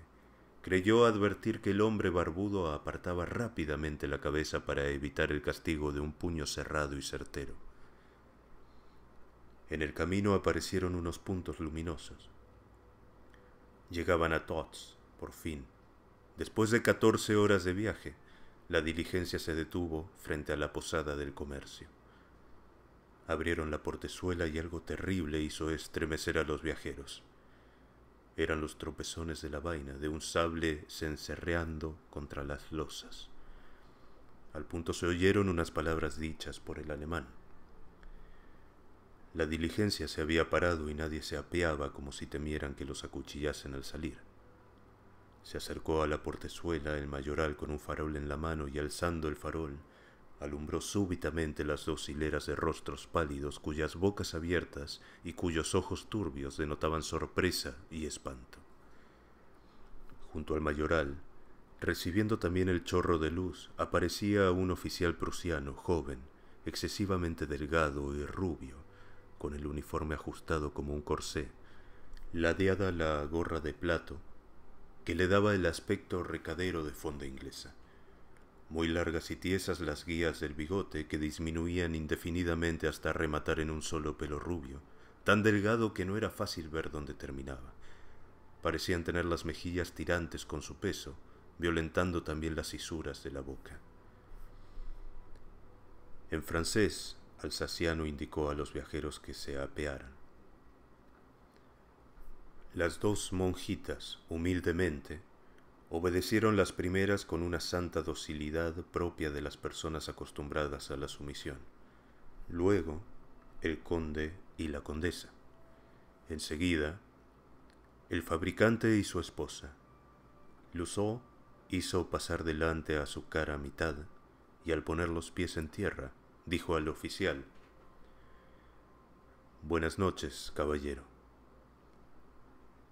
creyó advertir que el hombre barbudo apartaba rápidamente la cabeza para evitar el castigo de un puño cerrado y certero. En el camino aparecieron unos puntos luminosos. Llegaban a Tots, por fin. Después de catorce horas de viaje, la diligencia se detuvo frente a la posada del comercio. Abrieron la portezuela y algo terrible hizo estremecer a los viajeros eran los tropezones de la vaina de un sable cencerreando contra las losas. Al punto se oyeron unas palabras dichas por el alemán. La diligencia se había parado y nadie se apeaba como si temieran que los acuchillasen al salir. Se acercó a la portezuela el mayoral con un farol en la mano y alzando el farol, alumbró súbitamente las dos hileras de rostros pálidos cuyas bocas abiertas y cuyos ojos turbios denotaban sorpresa y espanto. Junto al mayoral, recibiendo también el chorro de luz, aparecía un oficial prusiano joven, excesivamente delgado y rubio, con el uniforme ajustado como un corsé, ladeada la gorra de plato, que le daba el aspecto recadero de fonda inglesa muy largas y tiesas las guías del bigote que disminuían indefinidamente hasta rematar en un solo pelo rubio, tan delgado que no era fácil ver dónde terminaba. Parecían tener las mejillas tirantes con su peso, violentando también las fisuras de la boca. En francés, Alsaciano indicó a los viajeros que se apearan. Las dos monjitas, humildemente, obedecieron las primeras con una santa docilidad propia de las personas acostumbradas a la sumisión. Luego, el conde y la condesa. Enseguida, el fabricante y su esposa. Luzó hizo pasar delante a su cara a mitad, y al poner los pies en tierra, dijo al oficial, Buenas noches, caballero.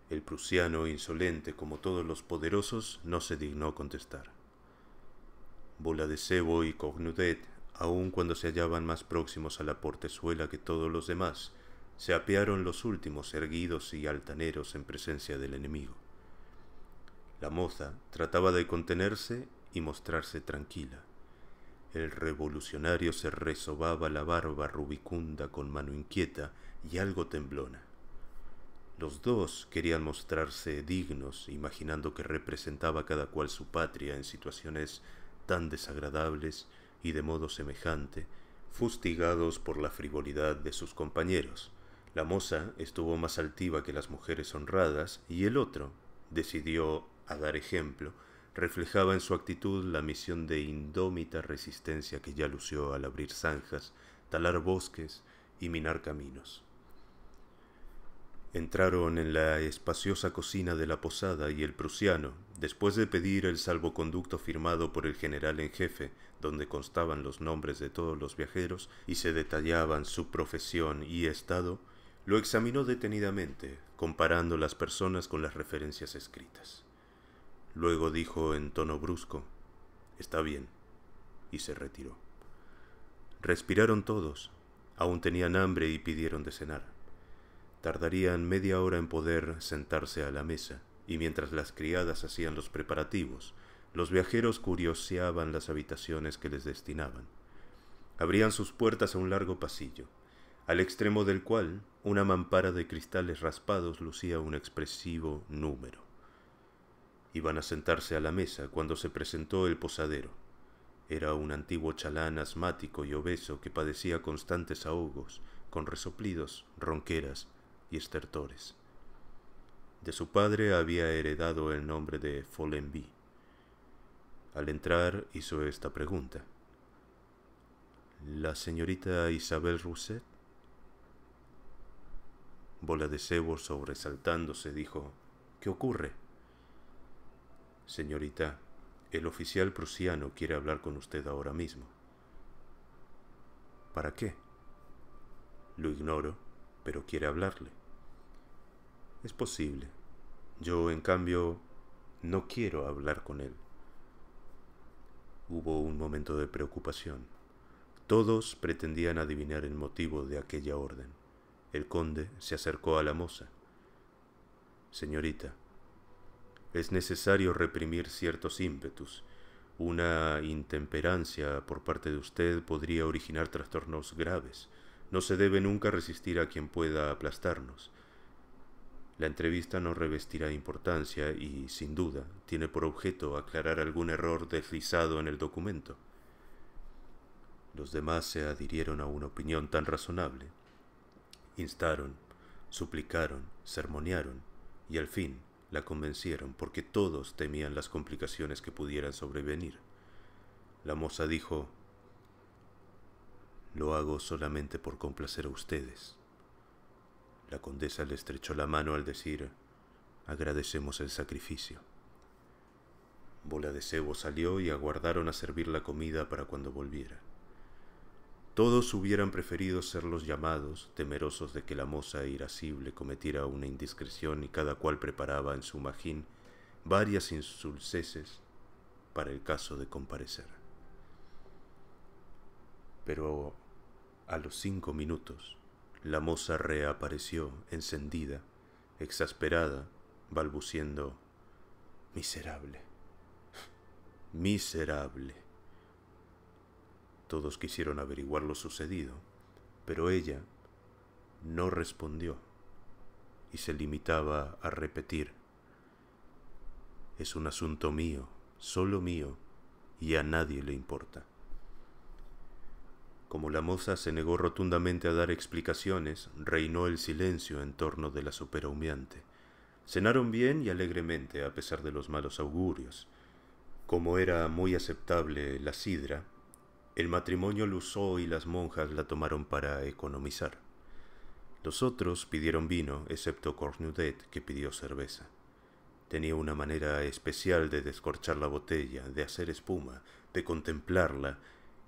El prusiano, insolente como todos los poderosos, no se dignó contestar. Bola de Cebo y Cognudet, aun cuando se hallaban más próximos a la portezuela que todos los demás, se apearon los últimos erguidos y altaneros en presencia del enemigo. La moza trataba de contenerse y mostrarse tranquila. El revolucionario se resobaba la barba rubicunda con mano inquieta y algo temblona. Los dos querían mostrarse dignos, imaginando que representaba cada cual su patria en situaciones tan desagradables y de modo semejante, fustigados por la frivolidad de sus compañeros. La moza estuvo más altiva que las mujeres honradas y el otro decidió a dar ejemplo, reflejaba en su actitud la misión de indómita resistencia que ya lució al abrir zanjas, talar bosques y minar caminos. Entraron en la espaciosa cocina de la posada y el prusiano, después de pedir el salvoconducto firmado por el general en jefe, donde constaban los nombres de todos los viajeros y se detallaban su profesión y estado, lo examinó detenidamente, comparando las personas con las referencias escritas. Luego dijo en tono brusco, Está bien, y se retiró. Respiraron todos, aún tenían hambre y pidieron de cenar. Tardarían media hora en poder sentarse a la mesa, y mientras las criadas hacían los preparativos, los viajeros curioseaban las habitaciones que les destinaban. Abrían sus puertas a un largo pasillo, al extremo del cual una mampara de cristales raspados lucía un expresivo número. Iban a sentarse a la mesa cuando se presentó el posadero. Era un antiguo chalán asmático y obeso que padecía constantes ahogos, con resoplidos, ronqueras y estertores. De su padre había heredado el nombre de Follenby. Al entrar hizo esta pregunta. ¿La señorita Isabel Rousset? Bola de cebo sobresaltándose dijo, ¿Qué ocurre? Señorita, el oficial prusiano quiere hablar con usted ahora mismo. ¿Para qué? Lo ignoro pero quiere hablarle. Es posible. Yo, en cambio, no quiero hablar con él. Hubo un momento de preocupación. Todos pretendían adivinar el motivo de aquella orden. El conde se acercó a la moza. Señorita, es necesario reprimir ciertos ímpetus. Una intemperancia por parte de usted podría originar trastornos graves. No se debe nunca resistir a quien pueda aplastarnos. La entrevista no revestirá importancia y, sin duda, tiene por objeto aclarar algún error deslizado en el documento. Los demás se adhirieron a una opinión tan razonable. Instaron, suplicaron, sermonearon y al fin la convencieron porque todos temían las complicaciones que pudieran sobrevenir. La moza dijo, lo hago solamente por complacer a ustedes. La condesa le estrechó la mano al decir, agradecemos el sacrificio. Bola de cebo salió y aguardaron a servir la comida para cuando volviera. Todos hubieran preferido ser los llamados, temerosos de que la moza irascible cometiera una indiscreción y cada cual preparaba en su magín varias insulceses para el caso de comparecer. Pero a los cinco minutos, la moza reapareció, encendida, exasperada, balbuciendo, Miserable, miserable. Todos quisieron averiguar lo sucedido, pero ella no respondió y se limitaba a repetir, Es un asunto mío, solo mío, y a nadie le importa. Como la moza se negó rotundamente a dar explicaciones, reinó el silencio en torno de la sopera Cenaron bien y alegremente, a pesar de los malos augurios. Como era muy aceptable la sidra, el matrimonio lo usó y las monjas la tomaron para economizar. Los otros pidieron vino, excepto Cornudet, que pidió cerveza. Tenía una manera especial de descorchar la botella, de hacer espuma, de contemplarla,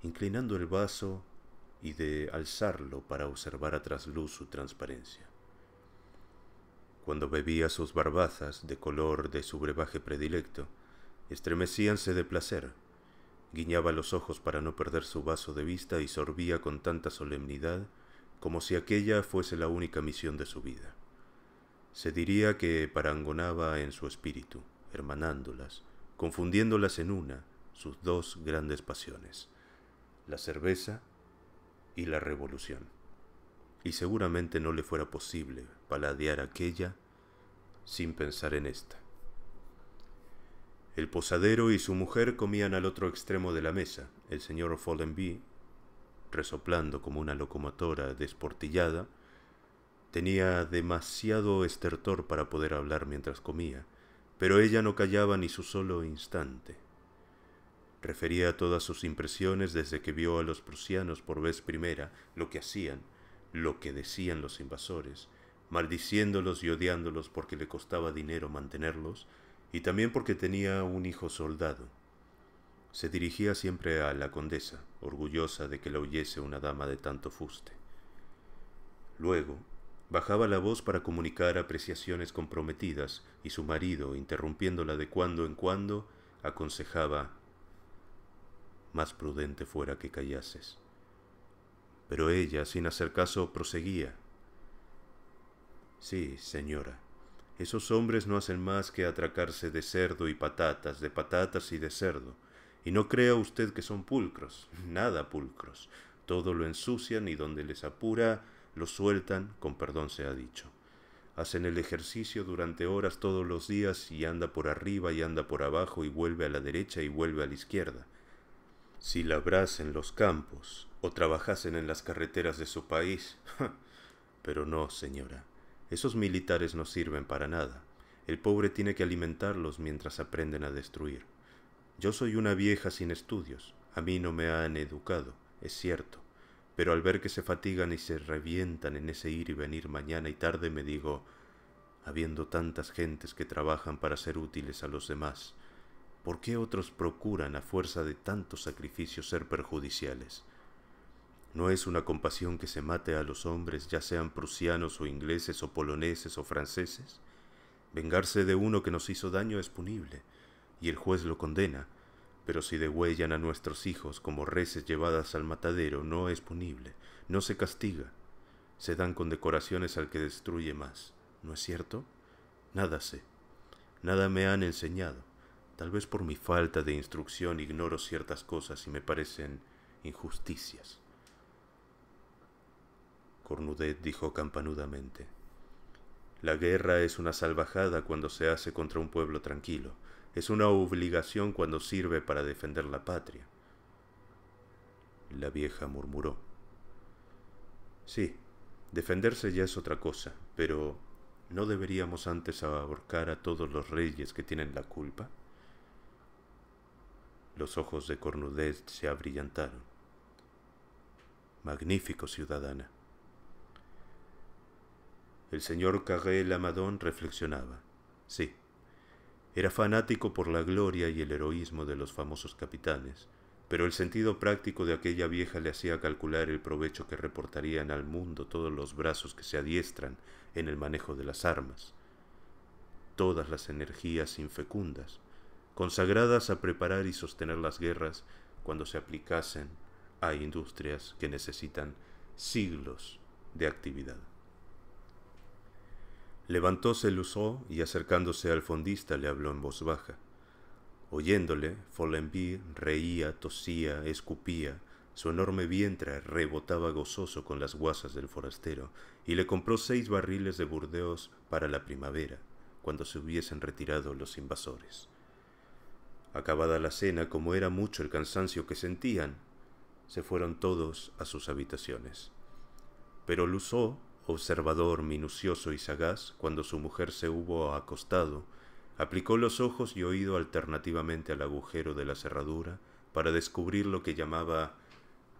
inclinando el vaso y de alzarlo para observar a trasluz su transparencia. Cuando bebía sus barbazas de color de su brebaje predilecto, estremecíanse de placer, guiñaba los ojos para no perder su vaso de vista y sorbía con tanta solemnidad como si aquella fuese la única misión de su vida. Se diría que parangonaba en su espíritu, hermanándolas, confundiéndolas en una, sus dos grandes pasiones, la cerveza y la revolución. Y seguramente no le fuera posible paladear aquella sin pensar en esta. El posadero y su mujer comían al otro extremo de la mesa. El señor Follenby, resoplando como una locomotora desportillada, tenía demasiado estertor para poder hablar mientras comía, pero ella no callaba ni su solo instante. Refería todas sus impresiones desde que vio a los prusianos por vez primera, lo que hacían, lo que decían los invasores, maldiciéndolos y odiándolos porque le costaba dinero mantenerlos, y también porque tenía un hijo soldado. Se dirigía siempre a la condesa, orgullosa de que la oyese una dama de tanto fuste. Luego, bajaba la voz para comunicar apreciaciones comprometidas, y su marido, interrumpiéndola de cuando en cuando, aconsejaba más prudente fuera que callases. Pero ella, sin hacer caso, proseguía. Sí, señora, esos hombres no hacen más que atracarse de cerdo y patatas, de patatas y de cerdo, y no crea usted que son pulcros, nada pulcros. Todo lo ensucian y donde les apura, lo sueltan, con perdón se ha dicho. Hacen el ejercicio durante horas todos los días y anda por arriba y anda por abajo y vuelve a la derecha y vuelve a la izquierda si labrasen en los campos o trabajasen en las carreteras de su país. Pero no, señora, esos militares no sirven para nada. El pobre tiene que alimentarlos mientras aprenden a destruir. Yo soy una vieja sin estudios, a mí no me han educado, es cierto, pero al ver que se fatigan y se revientan en ese ir y venir mañana y tarde me digo, habiendo tantas gentes que trabajan para ser útiles a los demás, ¿Por qué otros procuran a fuerza de tantos sacrificios ser perjudiciales? No es una compasión que se mate a los hombres, ya sean prusianos o ingleses o poloneses o franceses. Vengarse de uno que nos hizo daño es punible, y el juez lo condena, pero si degüellan a nuestros hijos como reses llevadas al matadero, no es punible, no se castiga. Se dan condecoraciones al que destruye más, ¿no es cierto? Nada sé, nada me han enseñado. Tal vez por mi falta de instrucción ignoro ciertas cosas y me parecen injusticias. Cornudet dijo campanudamente. La guerra es una salvajada cuando se hace contra un pueblo tranquilo. Es una obligación cuando sirve para defender la patria. La vieja murmuró. Sí, defenderse ya es otra cosa, pero ¿no deberíamos antes ahorcar a todos los reyes que tienen la culpa? Los ojos de Cornudet se abrillantaron. Magnífico ciudadana. El señor Carré Lamadón reflexionaba. Sí, era fanático por la gloria y el heroísmo de los famosos capitanes, pero el sentido práctico de aquella vieja le hacía calcular el provecho que reportarían al mundo todos los brazos que se adiestran en el manejo de las armas, todas las energías infecundas, consagradas a preparar y sostener las guerras cuando se aplicasen a industrias que necesitan siglos de actividad. Levantóse Luzó y acercándose al fondista le habló en voz baja. Oyéndole, Follenby reía, tosía, escupía, su enorme vientre rebotaba gozoso con las guasas del forastero, y le compró seis barriles de Burdeos para la primavera, cuando se hubiesen retirado los invasores. Acabada la cena, como era mucho el cansancio que sentían, se fueron todos a sus habitaciones. Pero Luzo, observador minucioso y sagaz, cuando su mujer se hubo acostado, aplicó los ojos y oído alternativamente al agujero de la cerradura para descubrir lo que llamaba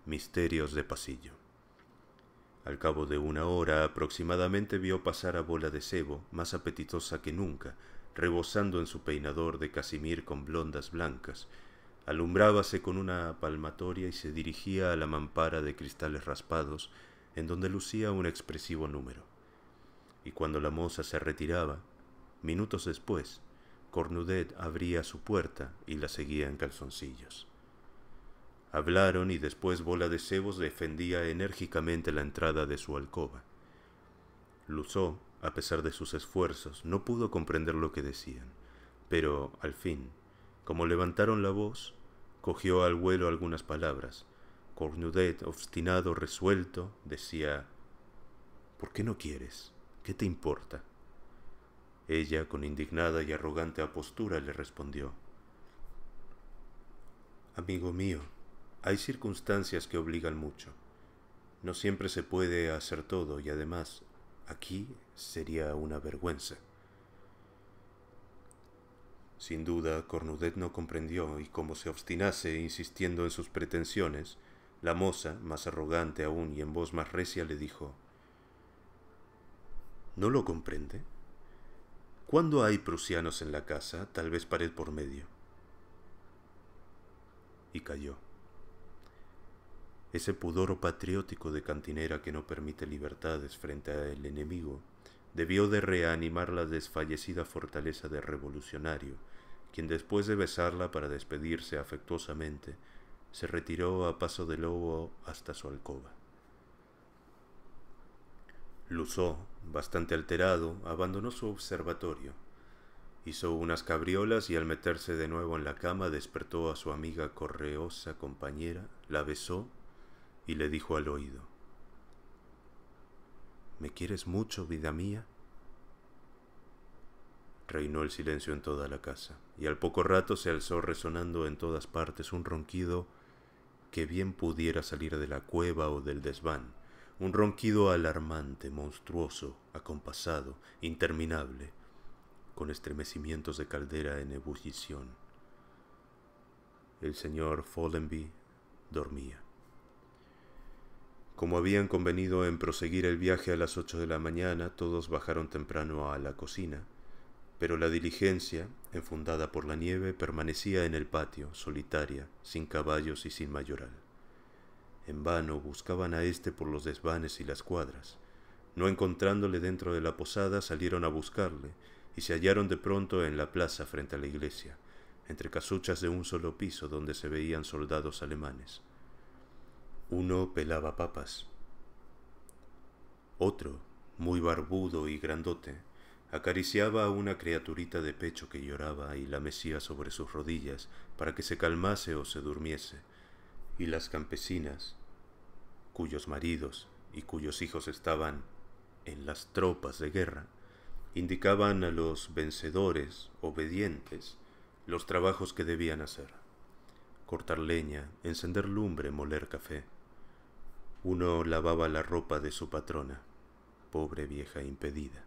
misterios de pasillo. Al cabo de una hora aproximadamente vio pasar a bola de cebo, más apetitosa que nunca, rebosando en su peinador de casimir con blondas blancas, alumbrábase con una palmatoria y se dirigía a la mampara de cristales raspados, en donde lucía un expresivo número. Y cuando la moza se retiraba, minutos después, Cornudet abría su puerta y la seguía en calzoncillos. Hablaron y después Bola de Cebos defendía enérgicamente la entrada de su alcoba. Luzó, a pesar de sus esfuerzos, no pudo comprender lo que decían, pero, al fin, como levantaron la voz, cogió al vuelo algunas palabras. Cornudet, obstinado, resuelto, decía, ¿Por qué no quieres? ¿Qué te importa? Ella, con indignada y arrogante apostura, le respondió, Amigo mío, hay circunstancias que obligan mucho. No siempre se puede hacer todo y además aquí sería una vergüenza. Sin duda, Cornudet no comprendió y como se obstinase insistiendo en sus pretensiones, la moza, más arrogante aún y en voz más recia, le dijo, ¿No lo comprende? Cuando hay prusianos en la casa, tal vez pared por medio. Y calló ese pudor patriótico de cantinera que no permite libertades frente al enemigo, debió de reanimar la desfallecida fortaleza del revolucionario, quien después de besarla para despedirse afectuosamente, se retiró a paso de lobo hasta su alcoba. Luzó, bastante alterado, abandonó su observatorio. Hizo unas cabriolas y al meterse de nuevo en la cama despertó a su amiga correosa compañera, la besó y le dijo al oído, ¿Me quieres mucho, vida mía? Reinó el silencio en toda la casa, y al poco rato se alzó resonando en todas partes un ronquido que bien pudiera salir de la cueva o del desván, un ronquido alarmante, monstruoso, acompasado, interminable, con estremecimientos de caldera en ebullición. El señor Follenby dormía. Como habían convenido en proseguir el viaje a las ocho de la mañana, todos bajaron temprano a la cocina, pero la diligencia, enfundada por la nieve, permanecía en el patio, solitaria, sin caballos y sin mayoral. En vano buscaban a éste por los desvanes y las cuadras. No encontrándole dentro de la posada, salieron a buscarle y se hallaron de pronto en la plaza frente a la iglesia, entre casuchas de un solo piso donde se veían soldados alemanes. Uno pelaba papas. Otro, muy barbudo y grandote, acariciaba a una criaturita de pecho que lloraba y la mecía sobre sus rodillas para que se calmase o se durmiese. Y las campesinas, cuyos maridos y cuyos hijos estaban en las tropas de guerra, indicaban a los vencedores obedientes los trabajos que debían hacer. Cortar leña, encender lumbre, moler café. Uno lavaba la ropa de su patrona, pobre vieja impedida.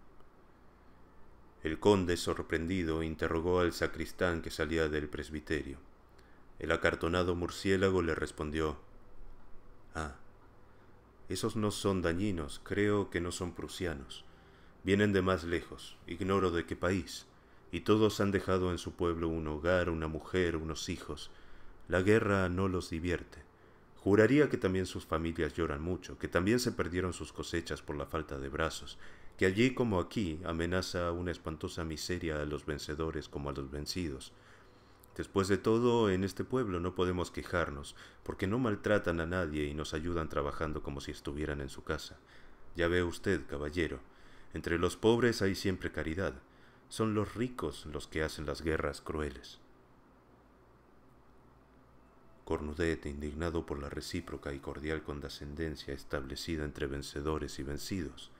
El conde, sorprendido, interrogó al sacristán que salía del presbiterio. El acartonado murciélago le respondió Ah, esos no son dañinos, creo que no son prusianos. Vienen de más lejos, ignoro de qué país, y todos han dejado en su pueblo un hogar, una mujer, unos hijos. La guerra no los divierte. Juraría que también sus familias lloran mucho, que también se perdieron sus cosechas por la falta de brazos, que allí como aquí amenaza una espantosa miseria a los vencedores como a los vencidos. Después de todo, en este pueblo no podemos quejarnos, porque no maltratan a nadie y nos ayudan trabajando como si estuvieran en su casa. Ya ve usted, caballero, entre los pobres hay siempre caridad. Son los ricos los que hacen las guerras crueles. Cornudet, indignado por la recíproca y cordial condescendencia establecida entre vencedores y vencidos,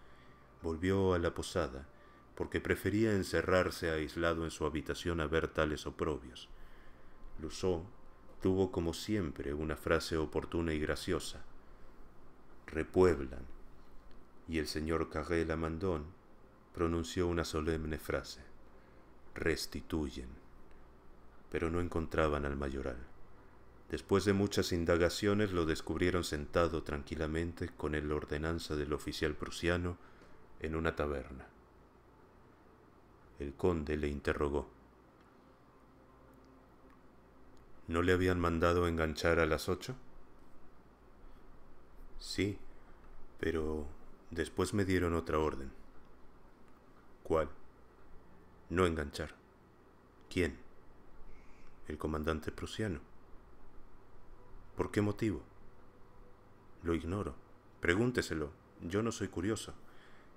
volvió a la posada, porque prefería encerrarse aislado en su habitación a ver tales oprobios. Luzó tuvo como siempre una frase oportuna y graciosa. Repueblan. Y el señor Carré Lamandón pronunció una solemne frase. Restituyen. Pero no encontraban al mayoral. Después de muchas indagaciones lo descubrieron sentado tranquilamente con el ordenanza del oficial prusiano en una taberna. El conde le interrogó. ¿No le habían mandado enganchar a las ocho? Sí, pero después me dieron otra orden. ¿Cuál? No enganchar. ¿Quién? El comandante prusiano. ¿Por qué motivo? Lo ignoro. Pregúnteselo. Yo no soy curioso.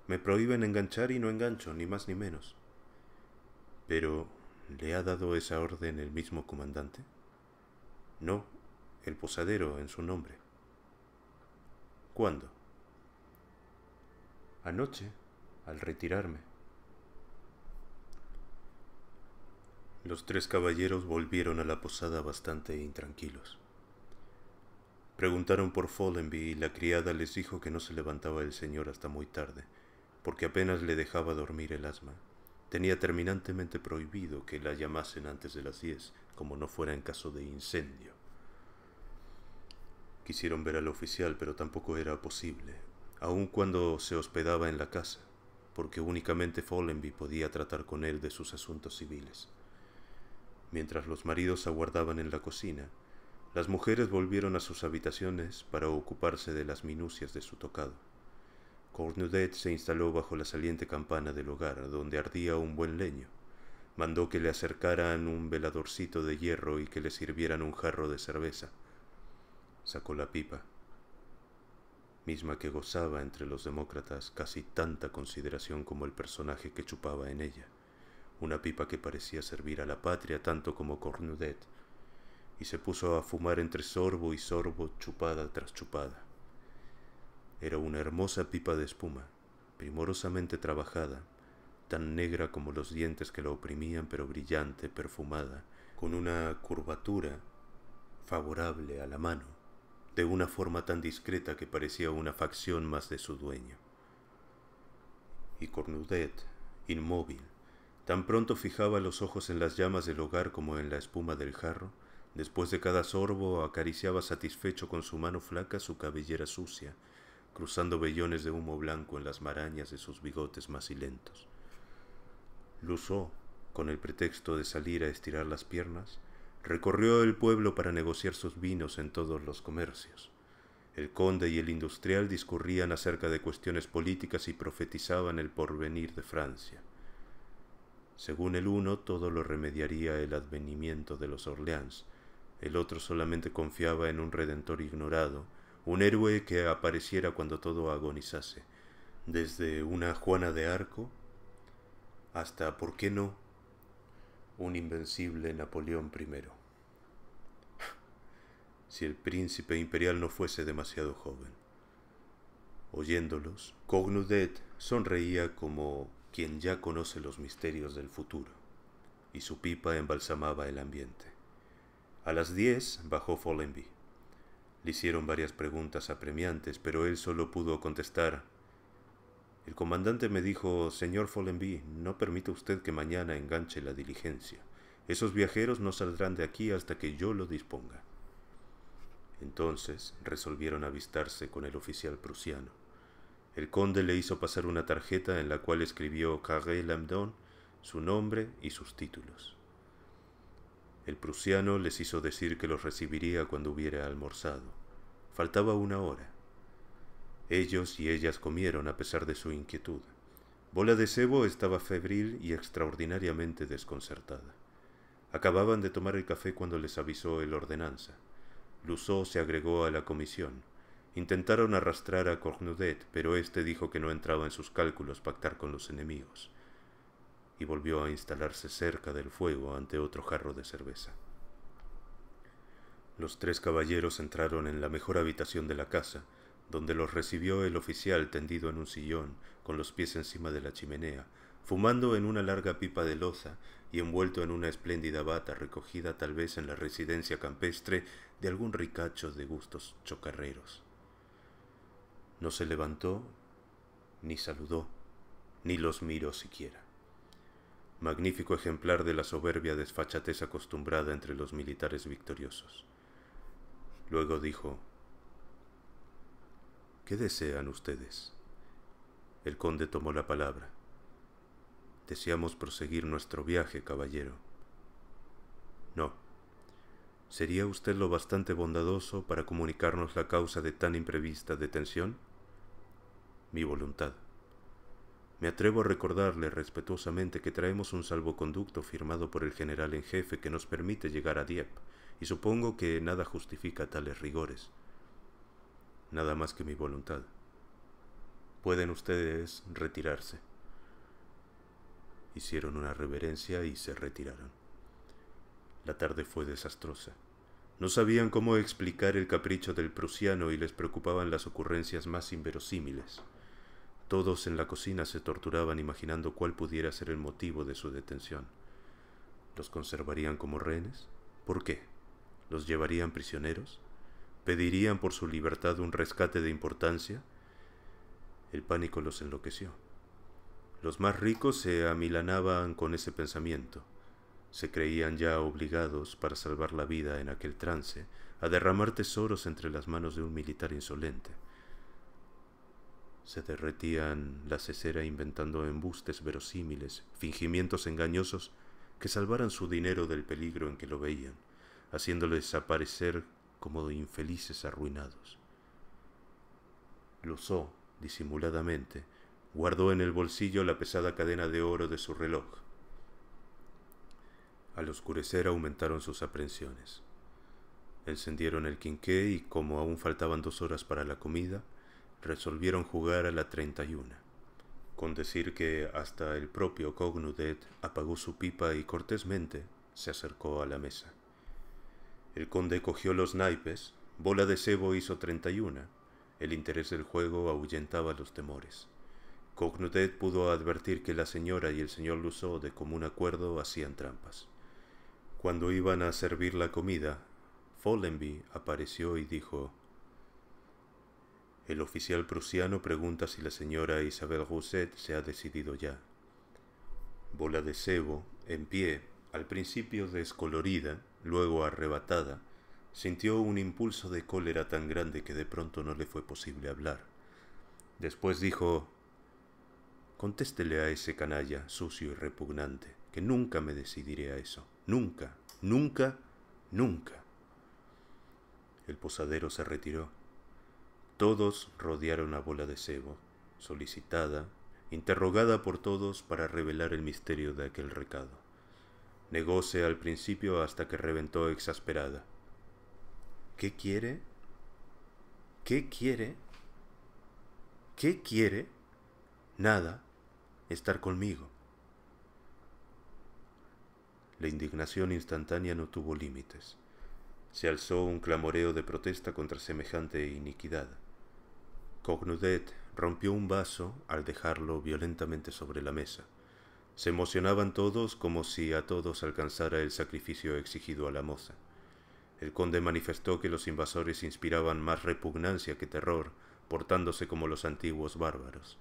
Me prohíben enganchar y no engancho, ni más ni menos. Pero, ¿le ha dado esa orden el mismo comandante? No, el posadero en su nombre. ¿Cuándo? Anoche, al retirarme. Los tres caballeros volvieron a la posada bastante intranquilos. Preguntaron por Follenby y la criada les dijo que no se levantaba el señor hasta muy tarde, porque apenas le dejaba dormir el asma. Tenía terminantemente prohibido que la llamasen antes de las diez, como no fuera en caso de incendio. Quisieron ver al oficial, pero tampoco era posible, aun cuando se hospedaba en la casa, porque únicamente Follenby podía tratar con él de sus asuntos civiles. Mientras los maridos aguardaban en la cocina, las mujeres volvieron a sus habitaciones para ocuparse de las minucias de su tocado. Cornudet se instaló bajo la saliente campana del hogar, donde ardía un buen leño. Mandó que le acercaran un veladorcito de hierro y que le sirvieran un jarro de cerveza. Sacó la pipa, misma que gozaba entre los demócratas casi tanta consideración como el personaje que chupaba en ella, una pipa que parecía servir a la patria tanto como Cornudet, y se puso a fumar entre sorbo y sorbo, chupada tras chupada. Era una hermosa pipa de espuma, primorosamente trabajada, tan negra como los dientes que la oprimían, pero brillante, perfumada, con una curvatura favorable a la mano, de una forma tan discreta que parecía una facción más de su dueño. Y Cornudet, inmóvil, tan pronto fijaba los ojos en las llamas del hogar como en la espuma del jarro, Después de cada sorbo acariciaba satisfecho con su mano flaca su cabellera sucia, cruzando vellones de humo blanco en las marañas de sus bigotes macilentos. Luzó, con el pretexto de salir a estirar las piernas, recorrió el pueblo para negociar sus vinos en todos los comercios. El conde y el industrial discurrían acerca de cuestiones políticas y profetizaban el porvenir de Francia. Según el uno, todo lo remediaría el advenimiento de los Orleans, el otro solamente confiaba en un redentor ignorado, un héroe que apareciera cuando todo agonizase, desde una Juana de Arco hasta, ¿por qué no?, un invencible Napoleón I. si el príncipe imperial no fuese demasiado joven. Oyéndolos, Cognudet sonreía como quien ya conoce los misterios del futuro, y su pipa embalsamaba el ambiente. A las diez bajó Follenby. Le hicieron varias preguntas apremiantes, pero él solo pudo contestar. El comandante me dijo, señor Follenby, no permita usted que mañana enganche la diligencia. Esos viajeros no saldrán de aquí hasta que yo lo disponga. Entonces resolvieron avistarse con el oficial prusiano. El conde le hizo pasar una tarjeta en la cual escribió Carré Lamdon, su nombre y sus títulos. El prusiano les hizo decir que los recibiría cuando hubiera almorzado. Faltaba una hora. Ellos y ellas comieron a pesar de su inquietud. Bola de Cebo estaba febril y extraordinariamente desconcertada. Acababan de tomar el café cuando les avisó el ordenanza. Luzó se agregó a la comisión. Intentaron arrastrar a Cornudet, pero este dijo que no entraba en sus cálculos pactar con los enemigos y volvió a instalarse cerca del fuego ante otro jarro de cerveza. Los tres caballeros entraron en la mejor habitación de la casa, donde los recibió el oficial tendido en un sillón, con los pies encima de la chimenea, fumando en una larga pipa de loza y envuelto en una espléndida bata recogida tal vez en la residencia campestre de algún ricacho de gustos chocarreros. No se levantó, ni saludó, ni los miró siquiera magnífico ejemplar de la soberbia desfachatez acostumbrada entre los militares victoriosos. Luego dijo, ¿Qué desean ustedes? El conde tomó la palabra. Deseamos proseguir nuestro viaje, caballero. No. ¿Sería usted lo bastante bondadoso para comunicarnos la causa de tan imprevista detención? Mi voluntad. Me atrevo a recordarle respetuosamente que traemos un salvoconducto firmado por el general en jefe que nos permite llegar a Dieppe, y supongo que nada justifica tales rigores. Nada más que mi voluntad. Pueden ustedes retirarse. Hicieron una reverencia y se retiraron. La tarde fue desastrosa. No sabían cómo explicar el capricho del prusiano y les preocupaban las ocurrencias más inverosímiles. Todos en la cocina se torturaban imaginando cuál pudiera ser el motivo de su detención. ¿Los conservarían como rehenes? ¿Por qué? ¿Los llevarían prisioneros? ¿Pedirían por su libertad un rescate de importancia? El pánico los enloqueció. Los más ricos se amilanaban con ese pensamiento. Se creían ya obligados, para salvar la vida en aquel trance, a derramar tesoros entre las manos de un militar insolente. Se derretían la cesera inventando embustes verosímiles, fingimientos engañosos que salvaran su dinero del peligro en que lo veían, haciéndolo desaparecer como infelices arruinados. usó disimuladamente, guardó en el bolsillo la pesada cadena de oro de su reloj. Al oscurecer aumentaron sus aprensiones. Encendieron el quinqué y como aún faltaban dos horas para la comida, resolvieron jugar a la 31, con decir que hasta el propio Cognudet apagó su pipa y cortésmente se acercó a la mesa. El conde cogió los naipes, bola de cebo hizo 31, el interés del juego ahuyentaba los temores. Cognudet pudo advertir que la señora y el señor Lusó de común acuerdo hacían trampas. Cuando iban a servir la comida, Follenby apareció y dijo el oficial prusiano pregunta si la señora Isabel Rousset se ha decidido ya. Bola de cebo, en pie, al principio descolorida, luego arrebatada, sintió un impulso de cólera tan grande que de pronto no le fue posible hablar. Después dijo Contéstele a ese canalla sucio y repugnante, que nunca me decidiré a eso. Nunca, nunca, nunca. El posadero se retiró. Todos rodearon a bola de cebo, solicitada, interrogada por todos para revelar el misterio de aquel recado. Negóse al principio hasta que reventó exasperada. ¿Qué quiere? ¿Qué quiere? ¿Qué quiere? Nada, estar conmigo. La indignación instantánea no tuvo límites. Se alzó un clamoreo de protesta contra semejante iniquidad. Cognudet rompió un vaso al dejarlo violentamente sobre la mesa. Se emocionaban todos como si a todos alcanzara el sacrificio exigido a la moza. El conde manifestó que los invasores inspiraban más repugnancia que terror, portándose como los antiguos bárbaros.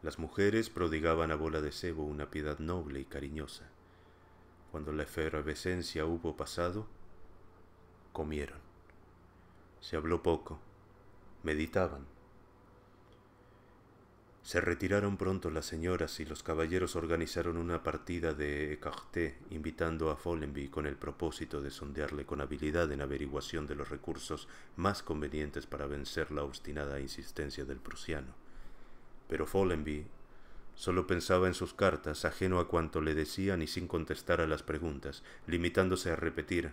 Las mujeres prodigaban a bola de cebo una piedad noble y cariñosa. Cuando la efervescencia hubo pasado, comieron. Se habló poco, meditaban, se retiraron pronto las señoras y los caballeros organizaron una partida de carté, invitando a Follenby con el propósito de sondearle con habilidad en averiguación de los recursos más convenientes para vencer la obstinada insistencia del prusiano. Pero Follenby solo pensaba en sus cartas, ajeno a cuanto le decían y sin contestar a las preguntas, limitándose a repetir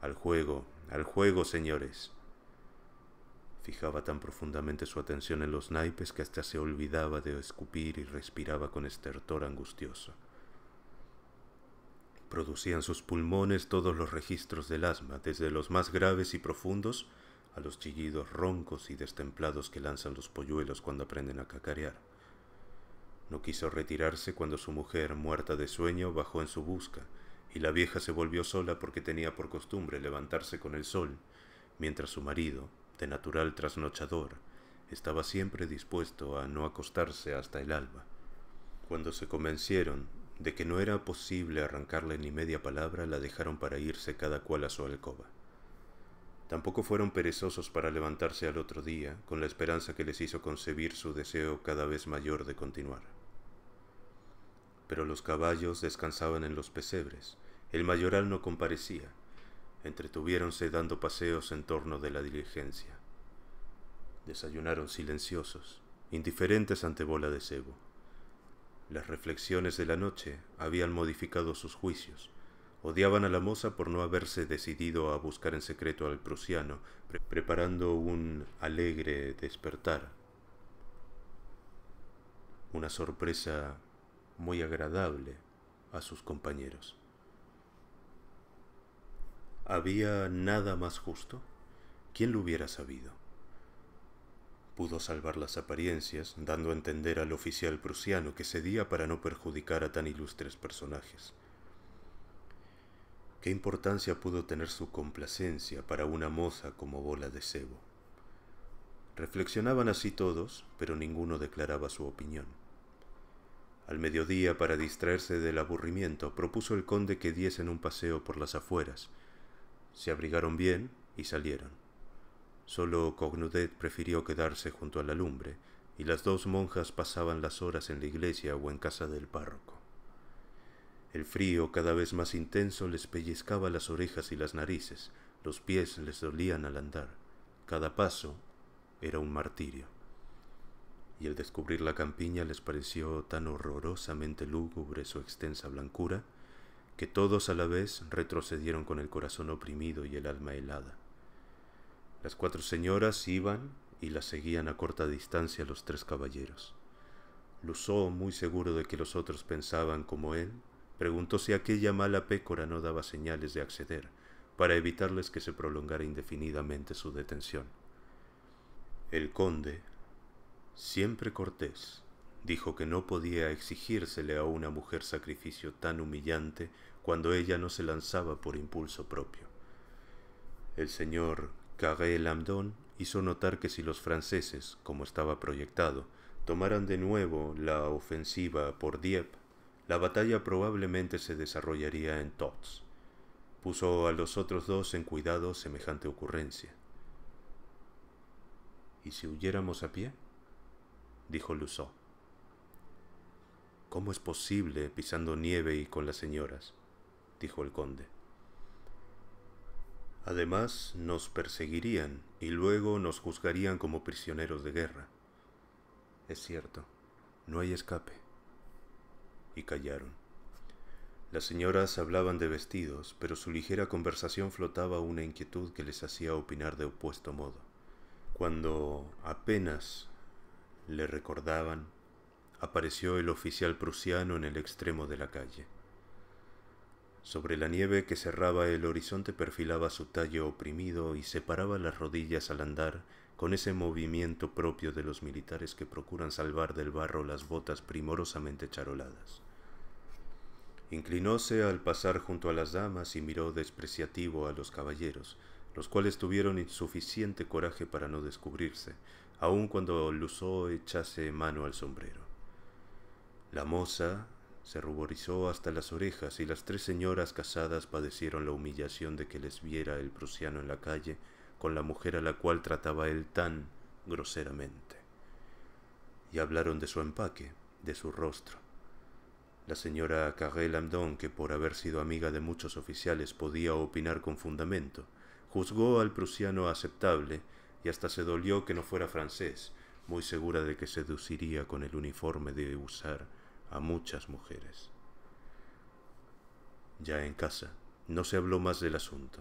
Al juego, al juego, señores. Fijaba tan profundamente su atención en los naipes que hasta se olvidaba de escupir y respiraba con estertor angustioso. Producían sus pulmones todos los registros del asma, desde los más graves y profundos a los chillidos roncos y destemplados que lanzan los polluelos cuando aprenden a cacarear. No quiso retirarse cuando su mujer, muerta de sueño, bajó en su busca, y la vieja se volvió sola porque tenía por costumbre levantarse con el sol, mientras su marido, de natural trasnochador, estaba siempre dispuesto a no acostarse hasta el alba. Cuando se convencieron de que no era posible arrancarle ni media palabra, la dejaron para irse cada cual a su alcoba. Tampoco fueron perezosos para levantarse al otro día, con la esperanza que les hizo concebir su deseo cada vez mayor de continuar. Pero los caballos descansaban en los pesebres, el mayoral no comparecía, entretuviéronse dando paseos en torno de la diligencia. Desayunaron silenciosos, indiferentes ante bola de cebo. Las reflexiones de la noche habían modificado sus juicios. Odiaban a la moza por no haberse decidido a buscar en secreto al prusiano, preparando un alegre despertar. Una sorpresa muy agradable a sus compañeros. ¿Había nada más justo? ¿Quién lo hubiera sabido? Pudo salvar las apariencias, dando a entender al oficial prusiano que cedía para no perjudicar a tan ilustres personajes. ¿Qué importancia pudo tener su complacencia para una moza como bola de cebo? Reflexionaban así todos, pero ninguno declaraba su opinión. Al mediodía, para distraerse del aburrimiento, propuso el conde que diesen un paseo por las afueras, se abrigaron bien y salieron. Solo Cognudet prefirió quedarse junto a la lumbre, y las dos monjas pasaban las horas en la iglesia o en casa del párroco. El frío cada vez más intenso les pellizcaba las orejas y las narices, los pies les dolían al andar, cada paso era un martirio. Y el descubrir la campiña les pareció tan horrorosamente lúgubre su extensa blancura, que todos a la vez retrocedieron con el corazón oprimido y el alma helada. Las cuatro señoras iban y las seguían a corta distancia los tres caballeros. Luzó, muy seguro de que los otros pensaban como él, preguntó si aquella mala pécora no daba señales de acceder, para evitarles que se prolongara indefinidamente su detención. El conde, siempre cortés, dijo que no podía exigírsele a una mujer sacrificio tan humillante cuando ella no se lanzaba por impulso propio. El señor Carré Lamdon hizo notar que si los franceses, como estaba proyectado, tomaran de nuevo la ofensiva por Dieppe, la batalla probablemente se desarrollaría en Tots. Puso a los otros dos en cuidado semejante ocurrencia. ¿Y si huyéramos a pie? dijo Luzot. ¿Cómo es posible pisando nieve y con las señoras? dijo el conde. Además, nos perseguirían y luego nos juzgarían como prisioneros de guerra. Es cierto, no hay escape. Y callaron. Las señoras hablaban de vestidos, pero su ligera conversación flotaba una inquietud que les hacía opinar de opuesto modo. Cuando apenas le recordaban, apareció el oficial prusiano en el extremo de la calle. Sobre la nieve que cerraba el horizonte perfilaba su talle oprimido y separaba las rodillas al andar con ese movimiento propio de los militares que procuran salvar del barro las botas primorosamente charoladas. Inclinóse al pasar junto a las damas y miró despreciativo a los caballeros, los cuales tuvieron insuficiente coraje para no descubrirse, aun cuando Luzó echase mano al sombrero. La moza se ruborizó hasta las orejas y las tres señoras casadas padecieron la humillación de que les viera el prusiano en la calle con la mujer a la cual trataba él tan groseramente. Y hablaron de su empaque, de su rostro. La señora Carré que por haber sido amiga de muchos oficiales podía opinar con fundamento, juzgó al prusiano aceptable y hasta se dolió que no fuera francés, muy segura de que seduciría con el uniforme de usar a muchas mujeres. Ya en casa, no se habló más del asunto.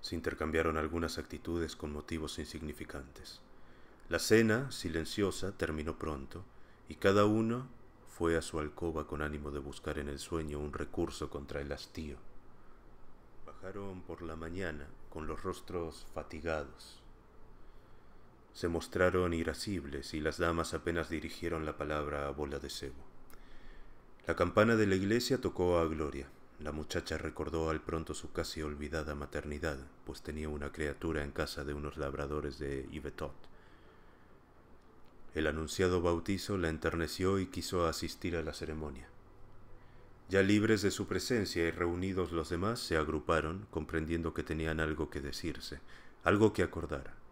Se intercambiaron algunas actitudes con motivos insignificantes. La cena, silenciosa, terminó pronto, y cada uno fue a su alcoba con ánimo de buscar en el sueño un recurso contra el hastío. Bajaron por la mañana con los rostros fatigados, se mostraron irascibles y las damas apenas dirigieron la palabra a bola de cebo. La campana de la iglesia tocó a Gloria. La muchacha recordó al pronto su casi olvidada maternidad, pues tenía una criatura en casa de unos labradores de Yvetot. El anunciado bautizo la enterneció y quiso asistir a la ceremonia. Ya libres de su presencia y reunidos los demás, se agruparon, comprendiendo que tenían algo que decirse, algo que acordar.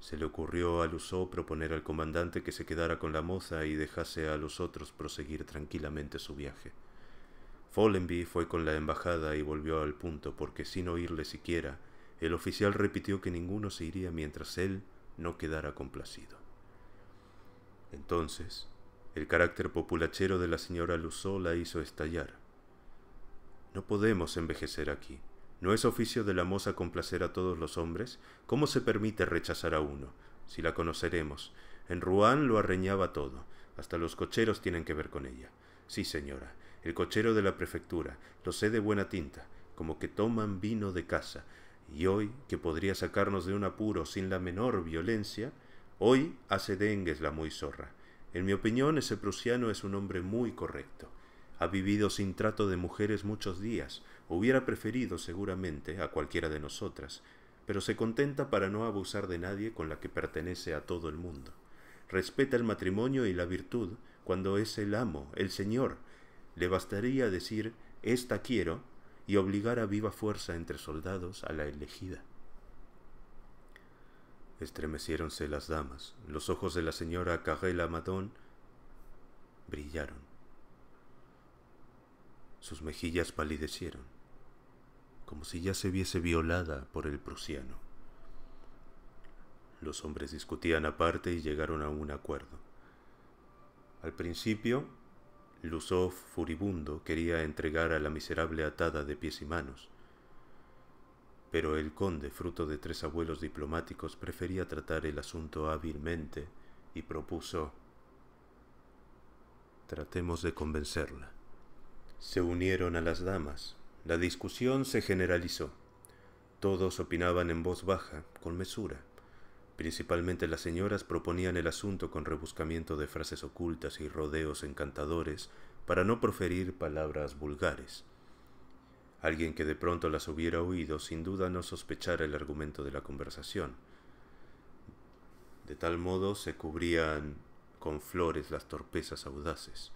Se le ocurrió a luzó proponer al comandante que se quedara con la moza y dejase a los otros proseguir tranquilamente su viaje. Follenby fue con la embajada y volvió al punto porque sin oírle siquiera, el oficial repitió que ninguno se iría mientras él no quedara complacido. Entonces, el carácter populachero de la señora Luzó la hizo estallar. No podemos envejecer aquí. ¿No es oficio de la moza complacer a todos los hombres? ¿Cómo se permite rechazar a uno? Si la conoceremos. En Rouen lo arreñaba todo. Hasta los cocheros tienen que ver con ella. Sí, señora. El cochero de la prefectura. Lo sé de buena tinta. Como que toman vino de casa. Y hoy, que podría sacarnos de un apuro sin la menor violencia, hoy hace dengues la muy zorra. En mi opinión, ese prusiano es un hombre muy correcto. Ha vivido sin trato de mujeres muchos días, hubiera preferido seguramente a cualquiera de nosotras, pero se contenta para no abusar de nadie con la que pertenece a todo el mundo. Respeta el matrimonio y la virtud cuando es el amo, el señor. Le bastaría decir, esta quiero, y obligar a viva fuerza entre soldados a la elegida. Estremeciéronse las damas. Los ojos de la señora Carrela Madón brillaron. Sus mejillas palidecieron, como si ya se viese violada por el prusiano. Los hombres discutían aparte y llegaron a un acuerdo. Al principio, Luzov, furibundo, quería entregar a la miserable atada de pies y manos, pero el conde, fruto de tres abuelos diplomáticos, prefería tratar el asunto hábilmente y propuso Tratemos de convencerla. Se unieron a las damas. La discusión se generalizó. Todos opinaban en voz baja, con mesura. Principalmente las señoras proponían el asunto con rebuscamiento de frases ocultas y rodeos encantadores para no proferir palabras vulgares. Alguien que de pronto las hubiera oído sin duda no sospechara el argumento de la conversación. De tal modo se cubrían con flores las torpezas audaces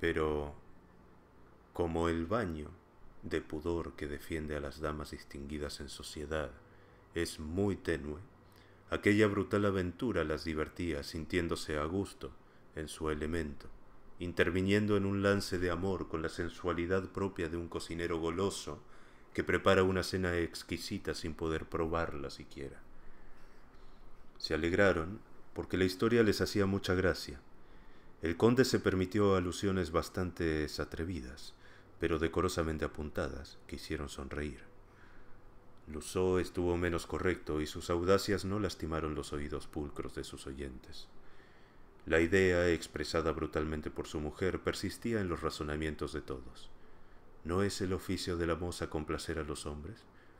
pero como el baño de pudor que defiende a las damas distinguidas en sociedad es muy tenue, aquella brutal aventura las divertía sintiéndose a gusto en su elemento, interviniendo en un lance de amor con la sensualidad propia de un cocinero goloso que prepara una cena exquisita sin poder probarla siquiera. Se alegraron porque la historia les hacía mucha gracia el conde se permitió alusiones bastante atrevidas, pero decorosamente apuntadas, que hicieron sonreír. Lusó estuvo menos correcto y sus audacias no lastimaron los oídos pulcros de sus oyentes. La idea, expresada brutalmente por su mujer, persistía en los razonamientos de todos. ¿No es el oficio de la moza complacer a los hombres?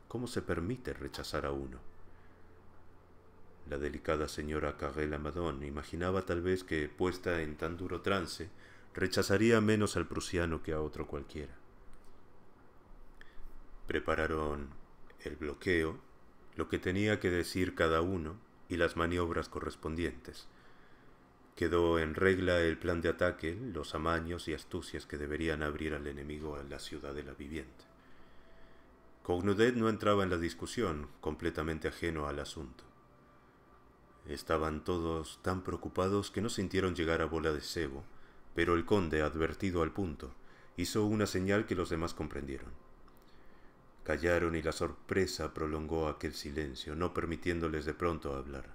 ¿Cómo se permite rechazar a uno? La delicada señora Carrel madón imaginaba tal vez que, puesta en tan duro trance, rechazaría menos al prusiano que a otro cualquiera. Prepararon el bloqueo, lo que tenía que decir cada uno y las maniobras correspondientes. Quedó en regla el plan de ataque, los amaños y astucias que deberían abrir al enemigo a la ciudad de la viviente. Cognudet no entraba en la discusión, completamente ajeno al asunto. Estaban todos tan preocupados que no sintieron llegar a bola de cebo, pero el conde, advertido al punto, hizo una señal que los demás comprendieron. Callaron y la sorpresa prolongó aquel silencio, no permitiéndoles de pronto hablar.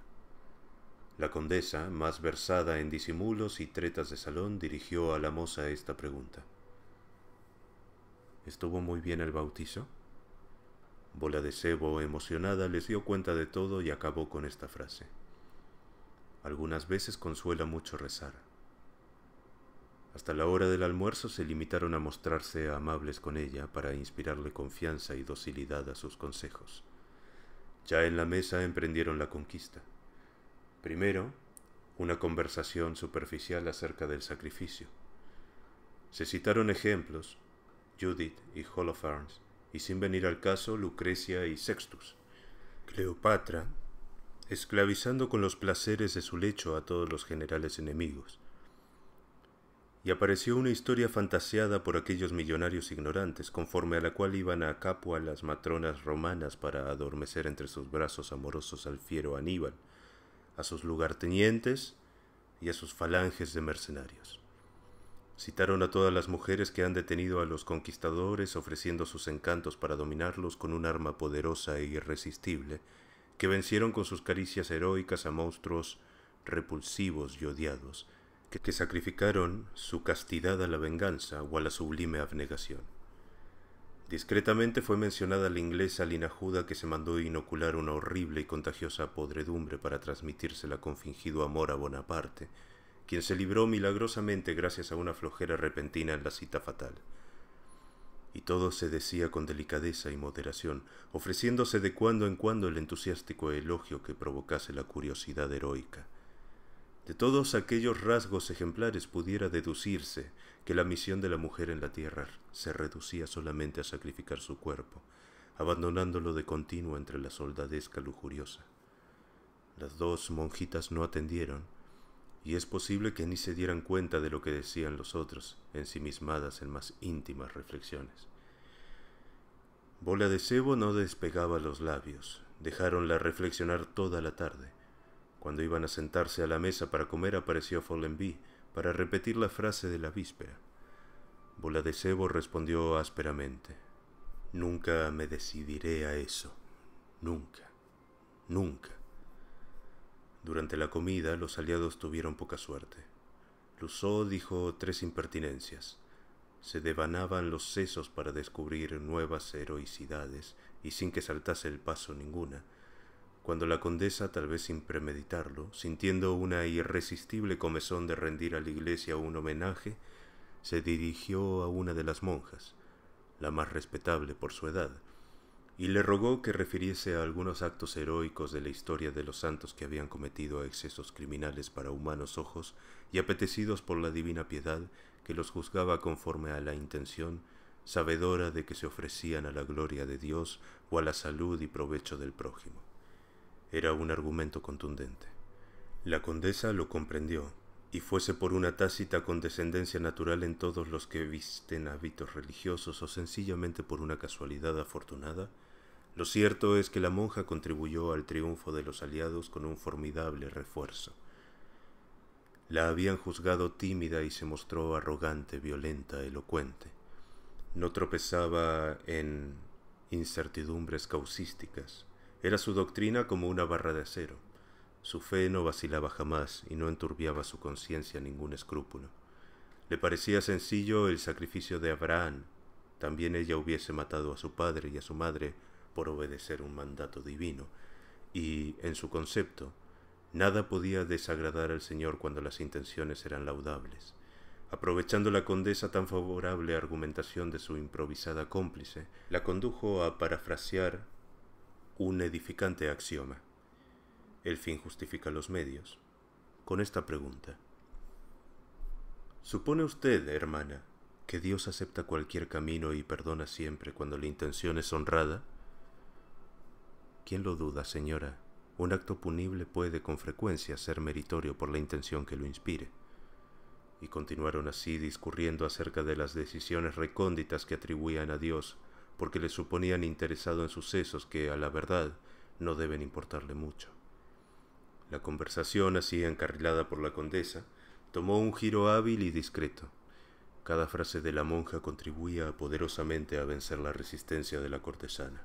La condesa, más versada en disimulos y tretas de salón, dirigió a la moza esta pregunta. ¿Estuvo muy bien el bautizo? Bola de Sebo, emocionada les dio cuenta de todo y acabó con esta frase. Algunas veces consuela mucho rezar. Hasta la hora del almuerzo se limitaron a mostrarse amables con ella para inspirarle confianza y docilidad a sus consejos. Ya en la mesa emprendieron la conquista. Primero, una conversación superficial acerca del sacrificio. Se citaron ejemplos, Judith y Arms, y sin venir al caso, Lucrecia y Sextus. Cleopatra, esclavizando con los placeres de su lecho a todos los generales enemigos. Y apareció una historia fantaseada por aquellos millonarios ignorantes, conforme a la cual iban a capo a las matronas romanas para adormecer entre sus brazos amorosos al fiero Aníbal, a sus lugartenientes y a sus falanges de mercenarios. Citaron a todas las mujeres que han detenido a los conquistadores ofreciendo sus encantos para dominarlos con un arma poderosa e irresistible, que vencieron con sus caricias heroicas a monstruos repulsivos y odiados, que, sacrificaron su castidad a la venganza o a la sublime abnegación. Discretamente fue mencionada la inglesa linajuda que se mandó inocular una horrible y contagiosa podredumbre para transmitírsela con fingido amor a Bonaparte, quien se libró milagrosamente gracias a una flojera repentina en la cita fatal y todo se decía con delicadeza y moderación, ofreciéndose de cuando en cuando el entusiástico elogio que provocase la curiosidad heroica. De todos aquellos rasgos ejemplares pudiera deducirse que la misión de la mujer en la tierra se reducía solamente a sacrificar su cuerpo, abandonándolo de continuo entre la soldadesca lujuriosa. Las dos monjitas no atendieron, y es posible que ni se dieran cuenta de lo que decían los otros, ensimismadas en más íntimas reflexiones. Bola de sebo no despegaba los labios, dejáronla reflexionar toda la tarde. Cuando iban a sentarse a la mesa para comer apareció Follenby para repetir la frase de la víspera. Bola de cebo respondió ásperamente. Nunca me decidiré a eso. Nunca. Nunca. Durante la comida los aliados tuvieron poca suerte. Luzó dijo tres impertinencias. Se devanaban los sesos para descubrir nuevas heroicidades y sin que saltase el paso ninguna, cuando la condesa, tal vez sin premeditarlo, sintiendo una irresistible comezón de rendir a la iglesia un homenaje, se dirigió a una de las monjas, la más respetable por su edad, y le rogó que refiriese a algunos actos heroicos de la historia de los santos que habían cometido excesos criminales para humanos ojos y apetecidos por la divina piedad que los juzgaba conforme a la intención, sabedora de que se ofrecían a la gloria de Dios o a la salud y provecho del prójimo. Era un argumento contundente. La condesa lo comprendió, y fuese por una tácita condescendencia natural en todos los que visten hábitos religiosos o sencillamente por una casualidad afortunada, lo cierto es que la monja contribuyó al triunfo de los aliados con un formidable refuerzo. La habían juzgado tímida y se mostró arrogante, violenta, elocuente. No tropezaba en incertidumbres causísticas. Era su doctrina como una barra de acero. Su fe no vacilaba jamás y no enturbiaba su conciencia ningún escrúpulo. Le parecía sencillo el sacrificio de Abraham. También ella hubiese matado a su padre y a su madre por obedecer un mandato divino, y, en su concepto, nada podía desagradar al Señor cuando las intenciones eran laudables. Aprovechando la condesa tan favorable argumentación de su improvisada cómplice, la condujo a parafrasear un edificante axioma. El fin justifica los medios. Con esta pregunta. ¿Supone usted, hermana, que Dios acepta cualquier camino y perdona siempre cuando la intención es honrada? ¿Quién lo duda, señora? Un acto punible puede con frecuencia ser meritorio por la intención que lo inspire. Y continuaron así discurriendo acerca de las decisiones recónditas que atribuían a Dios, porque le suponían interesado en sucesos que, a la verdad, no deben importarle mucho. La conversación, así encarrilada por la condesa, tomó un giro hábil y discreto. Cada frase de la monja contribuía poderosamente a vencer la resistencia de la cortesana.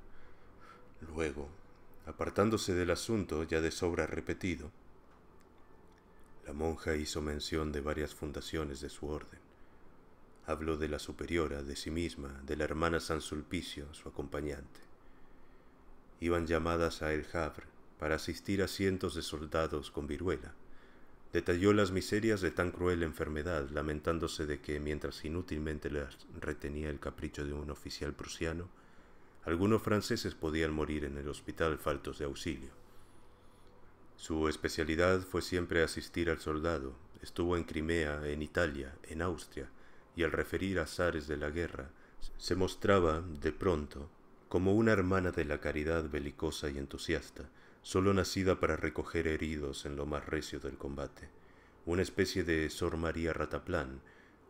Luego, apartándose del asunto ya de sobra repetido. La monja hizo mención de varias fundaciones de su orden. Habló de la superiora, de sí misma, de la hermana San Sulpicio, su acompañante. Iban llamadas a El Havre para asistir a cientos de soldados con viruela. Detalló las miserias de tan cruel enfermedad, lamentándose de que, mientras inútilmente las retenía el capricho de un oficial prusiano, algunos franceses podían morir en el hospital faltos de auxilio. Su especialidad fue siempre asistir al soldado. Estuvo en Crimea, en Italia, en Austria, y al referir azares de la guerra, se mostraba, de pronto, como una hermana de la caridad belicosa y entusiasta, solo nacida para recoger heridos en lo más recio del combate, una especie de Sor María Rataplan,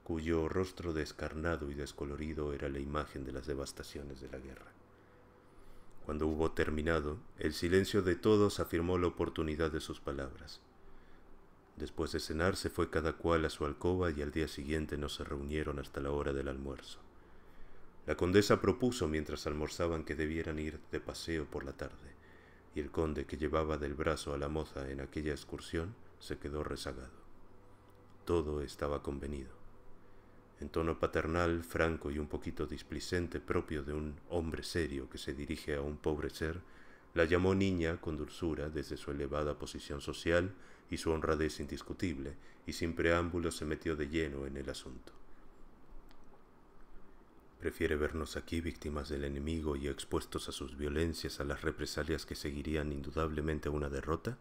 cuyo rostro descarnado y descolorido era la imagen de las devastaciones de la guerra. Cuando hubo terminado, el silencio de todos afirmó la oportunidad de sus palabras. Después de cenar se fue cada cual a su alcoba y al día siguiente no se reunieron hasta la hora del almuerzo. La condesa propuso mientras almorzaban que debieran ir de paseo por la tarde, y el conde que llevaba del brazo a la moza en aquella excursión se quedó rezagado. Todo estaba convenido en tono paternal, franco y un poquito displicente propio de un hombre serio que se dirige a un pobre ser, la llamó niña con dulzura desde su elevada posición social y su honradez indiscutible, y sin preámbulo se metió de lleno en el asunto. Prefiere vernos aquí víctimas del enemigo y expuestos a sus violencias, a las represalias que seguirían indudablemente una derrota?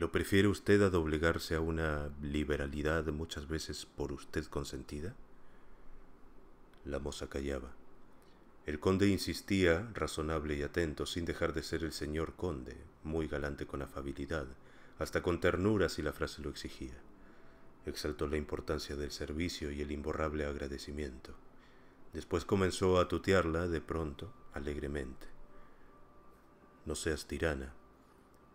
¿Lo prefiere usted a doblegarse a una liberalidad muchas veces por usted consentida? La moza callaba. El conde insistía, razonable y atento, sin dejar de ser el señor conde, muy galante con afabilidad, hasta con ternura si la frase lo exigía. Exaltó la importancia del servicio y el imborrable agradecimiento. Después comenzó a tutearla, de pronto, alegremente. No seas tirana.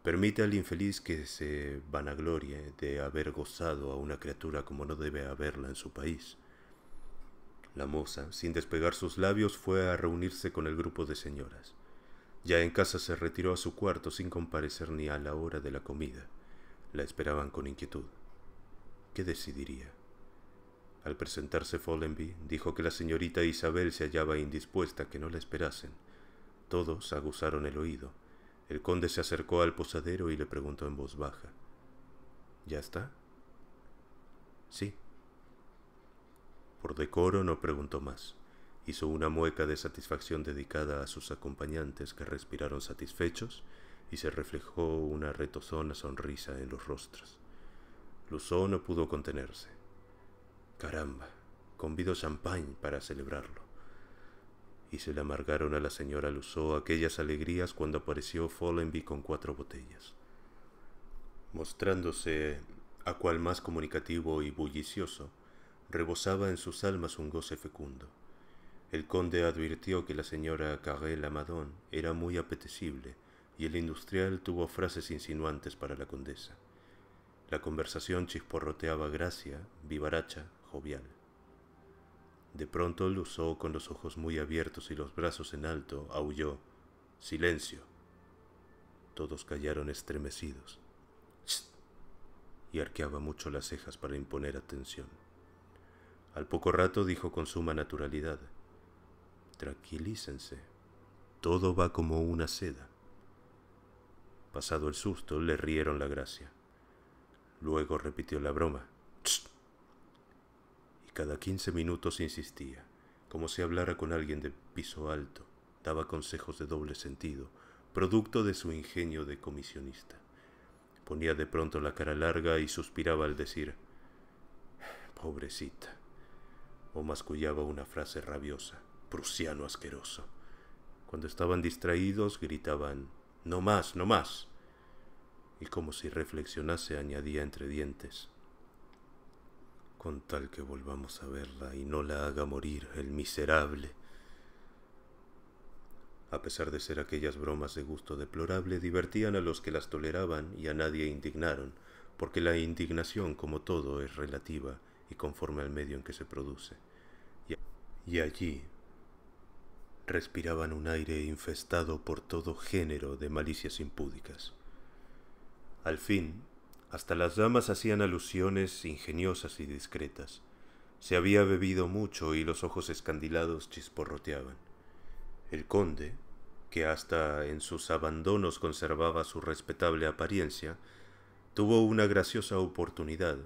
Permite al infeliz que se vanaglorie de haber gozado a una criatura como no debe haberla en su país. La moza, sin despegar sus labios, fue a reunirse con el grupo de señoras. Ya en casa se retiró a su cuarto sin comparecer ni a la hora de la comida. La esperaban con inquietud. ¿Qué decidiría? Al presentarse Follenby, dijo que la señorita Isabel se hallaba indispuesta, que no la esperasen. Todos aguzaron el oído. El conde se acercó al posadero y le preguntó en voz baja. ¿Ya está? Sí, por decoro no preguntó más. Hizo una mueca de satisfacción dedicada a sus acompañantes que respiraron satisfechos y se reflejó una retozona sonrisa en los rostros. Luzó no pudo contenerse. Caramba, convido champagne para celebrarlo. Y se le amargaron a la señora Luzó aquellas alegrías cuando apareció Follenby con cuatro botellas. Mostrándose a cual más comunicativo y bullicioso, rebosaba en sus almas un goce fecundo. El conde advirtió que la señora Carré Lamadon era muy apetecible y el industrial tuvo frases insinuantes para la condesa. La conversación chisporroteaba gracia, vivaracha, jovial. De pronto Luzó, con los ojos muy abiertos y los brazos en alto, aulló: ¡Silencio! Todos callaron estremecidos. Y arqueaba mucho las cejas para imponer atención. Al poco rato dijo con suma naturalidad, Tranquilícense, todo va como una seda. Pasado el susto, le rieron la gracia. Luego repitió la broma. Y cada quince minutos insistía, como si hablara con alguien de piso alto. Daba consejos de doble sentido, producto de su ingenio de comisionista. Ponía de pronto la cara larga y suspiraba al decir, Pobrecita o mascullaba una frase rabiosa, prusiano asqueroso. Cuando estaban distraídos gritaban, No más, no más. Y como si reflexionase añadía entre dientes, Con tal que volvamos a verla y no la haga morir el miserable. A pesar de ser aquellas bromas de gusto deplorable, divertían a los que las toleraban y a nadie indignaron, porque la indignación, como todo, es relativa, y conforme al medio en que se produce. Y allí respiraban un aire infestado por todo género de malicias impúdicas. Al fin, hasta las damas hacían alusiones ingeniosas y discretas. Se había bebido mucho y los ojos escandilados chisporroteaban. El conde, que hasta en sus abandonos conservaba su respetable apariencia, tuvo una graciosa oportunidad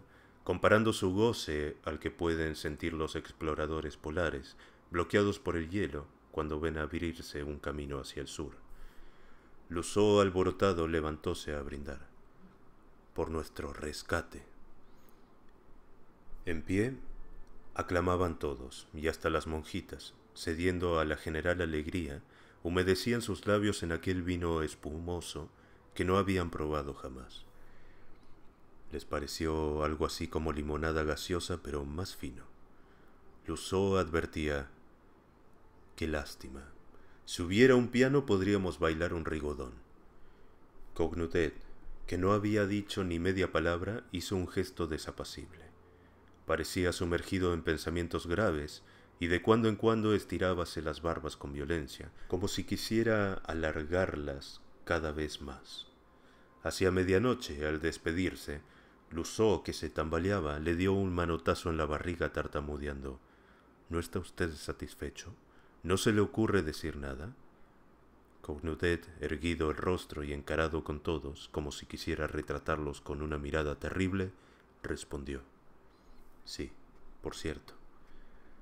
comparando su goce al que pueden sentir los exploradores polares, bloqueados por el hielo cuando ven abrirse un camino hacia el sur. Luzó alborotado levantóse a brindar. Por nuestro rescate. En pie, aclamaban todos, y hasta las monjitas, cediendo a la general alegría, humedecían sus labios en aquel vino espumoso que no habían probado jamás. Les pareció algo así como limonada gaseosa, pero más fino. Luzó advertía, Qué lástima. Si hubiera un piano podríamos bailar un rigodón. Cognutet, que no había dicho ni media palabra, hizo un gesto desapacible. Parecía sumergido en pensamientos graves y de cuando en cuando estirábase las barbas con violencia, como si quisiera alargarlas cada vez más. Hacia medianoche, al despedirse, Luzó, que se tambaleaba, le dio un manotazo en la barriga tartamudeando. ¿No está usted satisfecho? ¿No se le ocurre decir nada? Cognudet, erguido el rostro y encarado con todos, como si quisiera retratarlos con una mirada terrible, respondió. Sí, por cierto.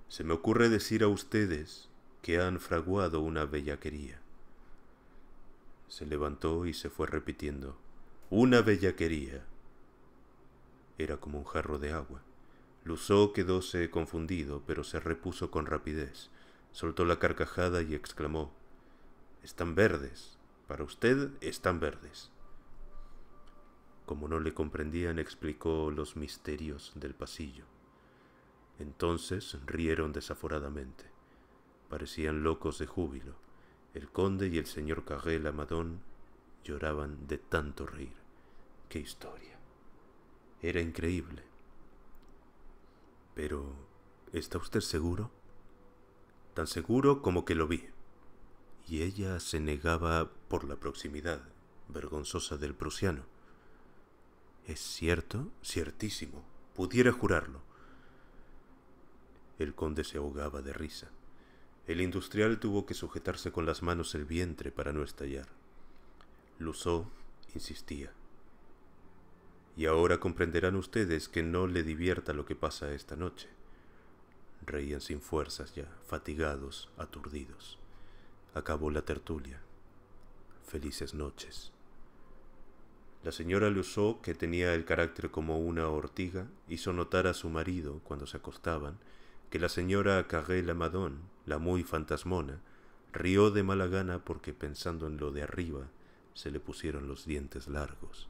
Se me ocurre decir a ustedes que han fraguado una bellaquería. Se levantó y se fue repitiendo. Una bellaquería. Era como un jarro de agua. Luzó quedóse confundido, pero se repuso con rapidez. Soltó la carcajada y exclamó Están verdes. Para usted están verdes. Como no le comprendían, explicó los misterios del pasillo. Entonces rieron desaforadamente. Parecían locos de júbilo. El conde y el señor Carré Amadón lloraban de tanto reír. ¡Qué historia! Era increíble. Pero, ¿está usted seguro? Tan seguro como que lo vi. Y ella se negaba por la proximidad vergonzosa del prusiano. ¿Es cierto? Ciertísimo. Pudiera jurarlo. El conde se ahogaba de risa. El industrial tuvo que sujetarse con las manos el vientre para no estallar. Luzó insistía. Y ahora comprenderán ustedes que no le divierta lo que pasa esta noche. Reían sin fuerzas ya, fatigados, aturdidos. Acabó la tertulia. Felices noches. La señora Luzó, que tenía el carácter como una ortiga, hizo notar a su marido, cuando se acostaban, que la señora Carré Lamadón, la muy fantasmona, rió de mala gana porque pensando en lo de arriba se le pusieron los dientes largos.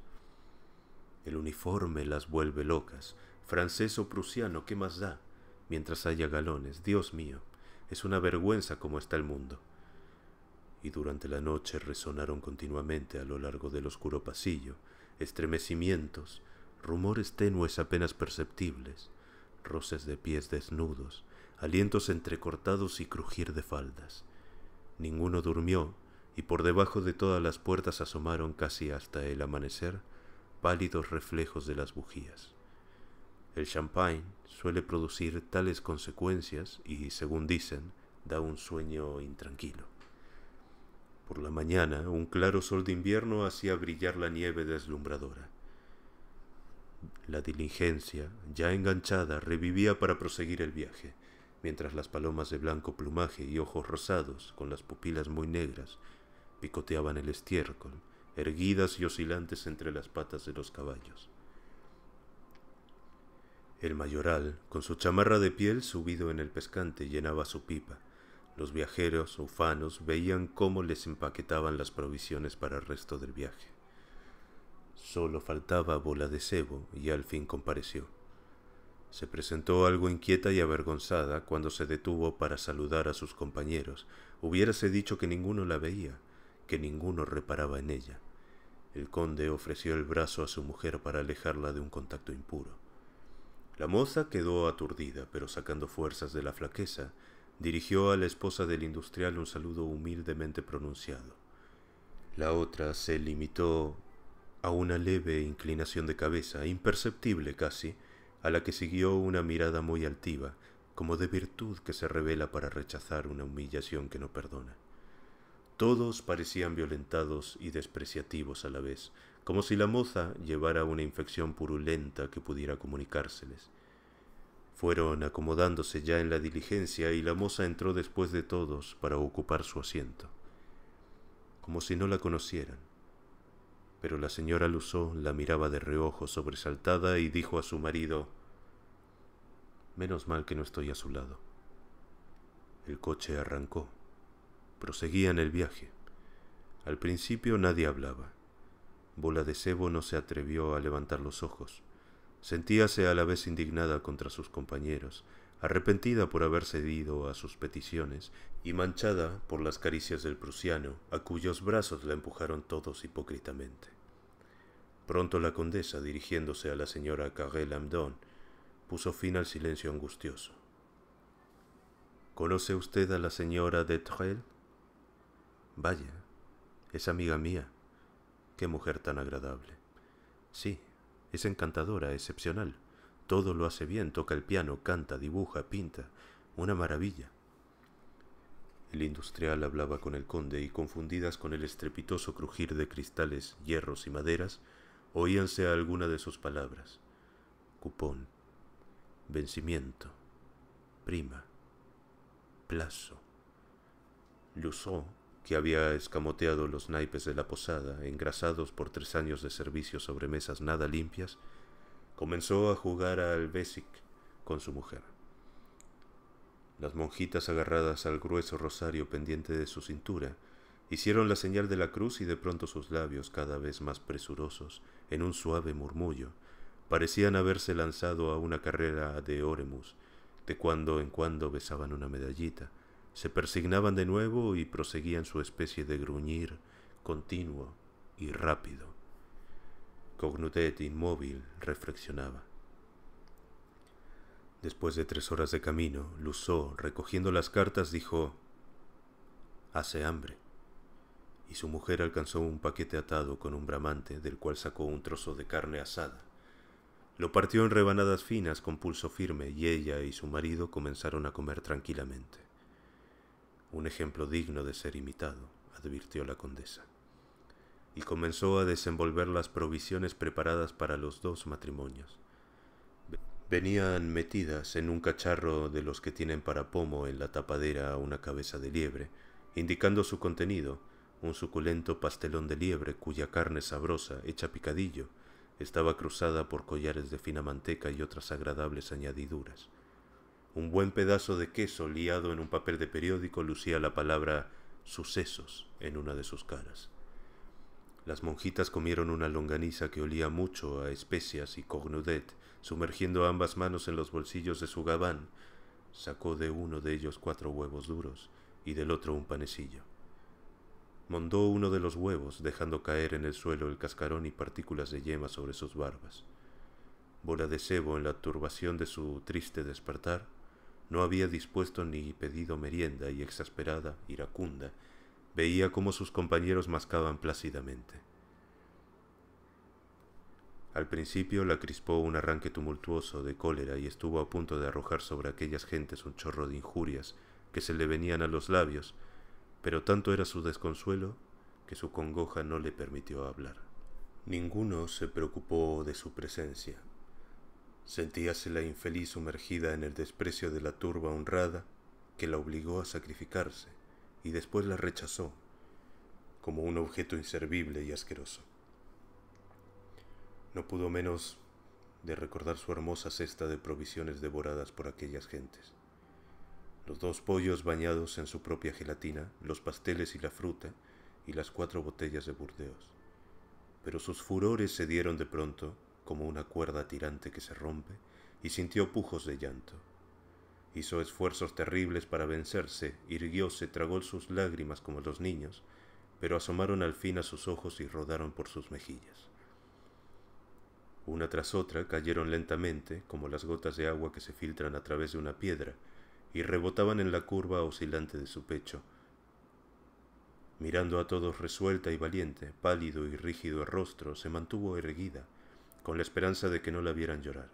El uniforme las vuelve locas. Francés o prusiano, ¿qué más da? Mientras haya galones, Dios mío, es una vergüenza como está el mundo. Y durante la noche resonaron continuamente a lo largo del oscuro pasillo estremecimientos, rumores tenues apenas perceptibles, roces de pies desnudos, alientos entrecortados y crujir de faldas. Ninguno durmió, y por debajo de todas las puertas asomaron casi hasta el amanecer pálidos reflejos de las bujías. El champagne suele producir tales consecuencias y, según dicen, da un sueño intranquilo. Por la mañana, un claro sol de invierno hacía brillar la nieve deslumbradora. La diligencia, ya enganchada, revivía para proseguir el viaje, mientras las palomas de blanco plumaje y ojos rosados, con las pupilas muy negras, picoteaban el estiércol erguidas y oscilantes entre las patas de los caballos. El mayoral, con su chamarra de piel subido en el pescante, llenaba su pipa. Los viajeros, ufanos, veían cómo les empaquetaban las provisiones para el resto del viaje. Solo faltaba bola de cebo y al fin compareció. Se presentó algo inquieta y avergonzada cuando se detuvo para saludar a sus compañeros. Hubiérase dicho que ninguno la veía que ninguno reparaba en ella. El conde ofreció el brazo a su mujer para alejarla de un contacto impuro. La moza quedó aturdida, pero sacando fuerzas de la flaqueza, dirigió a la esposa del industrial un saludo humildemente pronunciado. La otra se limitó a una leve inclinación de cabeza, imperceptible casi, a la que siguió una mirada muy altiva, como de virtud que se revela para rechazar una humillación que no perdona. Todos parecían violentados y despreciativos a la vez, como si la moza llevara una infección purulenta que pudiera comunicárseles. Fueron acomodándose ya en la diligencia y la moza entró después de todos para ocupar su asiento, como si no la conocieran. Pero la señora Luzó la miraba de reojo sobresaltada y dijo a su marido, Menos mal que no estoy a su lado. El coche arrancó. Proseguían el viaje. Al principio nadie hablaba. Bola de cebo no se atrevió a levantar los ojos. Sentíase a la vez indignada contra sus compañeros, arrepentida por haber cedido a sus peticiones y manchada por las caricias del prusiano, a cuyos brazos la empujaron todos hipócritamente. Pronto la condesa, dirigiéndose a la señora Carré Lamdon, puso fin al silencio angustioso. ¿Conoce usted a la señora de Vaya, es amiga mía. Qué mujer tan agradable. Sí, es encantadora, excepcional. Todo lo hace bien, toca el piano, canta, dibuja, pinta. Una maravilla. El industrial hablaba con el conde y confundidas con el estrepitoso crujir de cristales, hierros y maderas, oíanse a alguna de sus palabras. Cupón, vencimiento, prima, plazo. Luzó que había escamoteado los naipes de la posada, engrasados por tres años de servicio sobre mesas nada limpias, comenzó a jugar al Besic con su mujer. Las monjitas agarradas al grueso rosario pendiente de su cintura, hicieron la señal de la cruz y de pronto sus labios, cada vez más presurosos, en un suave murmullo, parecían haberse lanzado a una carrera de Oremus, de cuando en cuando besaban una medallita, se persignaban de nuevo y proseguían su especie de gruñir continuo y rápido. Cognutet, inmóvil, reflexionaba. Después de tres horas de camino, Luzó, recogiendo las cartas, dijo Hace hambre. Y su mujer alcanzó un paquete atado con un bramante, del cual sacó un trozo de carne asada. Lo partió en rebanadas finas con pulso firme, y ella y su marido comenzaron a comer tranquilamente. Un ejemplo digno de ser imitado, advirtió la condesa. Y comenzó a desenvolver las provisiones preparadas para los dos matrimonios. Venían metidas en un cacharro de los que tienen para pomo en la tapadera una cabeza de liebre, indicando su contenido, un suculento pastelón de liebre cuya carne sabrosa, hecha picadillo, estaba cruzada por collares de fina manteca y otras agradables añadiduras. Un buen pedazo de queso liado en un papel de periódico lucía la palabra sucesos en una de sus caras. Las monjitas comieron una longaniza que olía mucho a especias y cognudet, sumergiendo ambas manos en los bolsillos de su gabán. Sacó de uno de ellos cuatro huevos duros y del otro un panecillo. Mondó uno de los huevos, dejando caer en el suelo el cascarón y partículas de yema sobre sus barbas. Bola de cebo en la turbación de su triste despertar, no había dispuesto ni pedido merienda y exasperada, iracunda, veía cómo sus compañeros mascaban plácidamente. Al principio la crispó un arranque tumultuoso de cólera y estuvo a punto de arrojar sobre aquellas gentes un chorro de injurias que se le venían a los labios, pero tanto era su desconsuelo que su congoja no le permitió hablar. Ninguno se preocupó de su presencia, Sentíase la infeliz sumergida en el desprecio de la turba honrada que la obligó a sacrificarse y después la rechazó como un objeto inservible y asqueroso. No pudo menos de recordar su hermosa cesta de provisiones devoradas por aquellas gentes. Los dos pollos bañados en su propia gelatina, los pasteles y la fruta, y las cuatro botellas de Burdeos. Pero sus furores se dieron de pronto como una cuerda tirante que se rompe, y sintió pujos de llanto. Hizo esfuerzos terribles para vencerse, irguióse, tragó sus lágrimas como los niños, pero asomaron al fin a sus ojos y rodaron por sus mejillas. Una tras otra cayeron lentamente, como las gotas de agua que se filtran a través de una piedra, y rebotaban en la curva oscilante de su pecho. Mirando a todos resuelta y valiente, pálido y rígido el rostro, se mantuvo erguida, con la esperanza de que no la vieran llorar.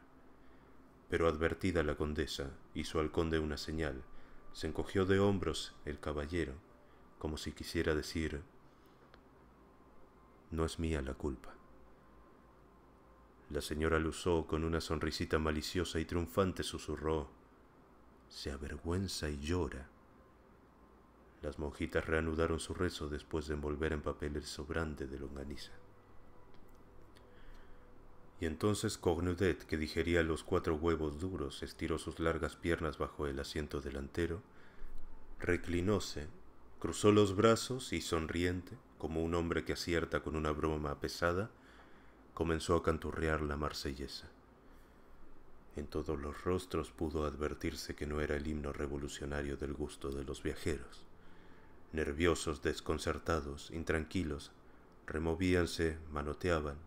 Pero advertida la condesa, hizo al conde una señal, se encogió de hombros el caballero, como si quisiera decir, no es mía la culpa. La señora Luzó, con una sonrisita maliciosa y triunfante, susurró, se avergüenza y llora. Las monjitas reanudaron su rezo después de envolver en papel el sobrante de longaniza. Y entonces Cognudet, que digería los cuatro huevos duros, estiró sus largas piernas bajo el asiento delantero, reclinóse, cruzó los brazos y sonriente, como un hombre que acierta con una broma pesada, comenzó a canturrear la marsellesa. En todos los rostros pudo advertirse que no era el himno revolucionario del gusto de los viajeros. Nerviosos, desconcertados, intranquilos, removíanse, manoteaban,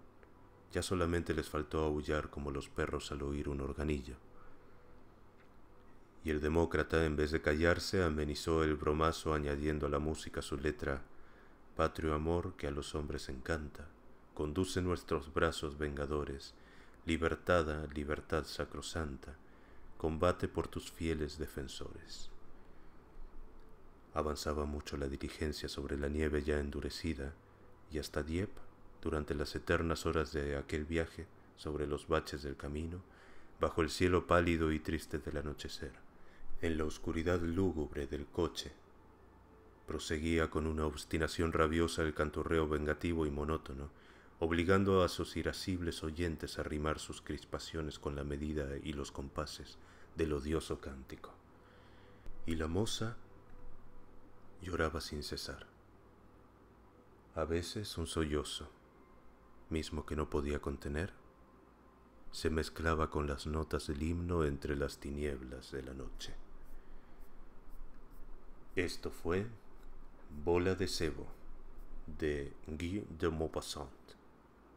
ya solamente les faltó aullar como los perros al oír un organillo. Y el demócrata, en vez de callarse, amenizó el bromazo añadiendo a la música su letra, Patrio amor que a los hombres encanta, conduce nuestros brazos vengadores, libertada, libertad sacrosanta, combate por tus fieles defensores. Avanzaba mucho la diligencia sobre la nieve ya endurecida, y hasta Diep durante las eternas horas de aquel viaje sobre los baches del camino, bajo el cielo pálido y triste del anochecer, en la oscuridad lúgubre del coche. Proseguía con una obstinación rabiosa el canturreo vengativo y monótono, obligando a sus irascibles oyentes a rimar sus crispaciones con la medida y los compases del odioso cántico. Y la moza lloraba sin cesar. A veces un sollozo, mismo que no podía contener, se mezclaba con las notas del himno entre las tinieblas de la noche. Esto fue Bola de Cebo de Guy de Maupassant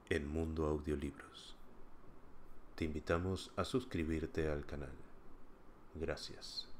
en Mundo Audiolibros. Te invitamos a suscribirte al canal. Gracias.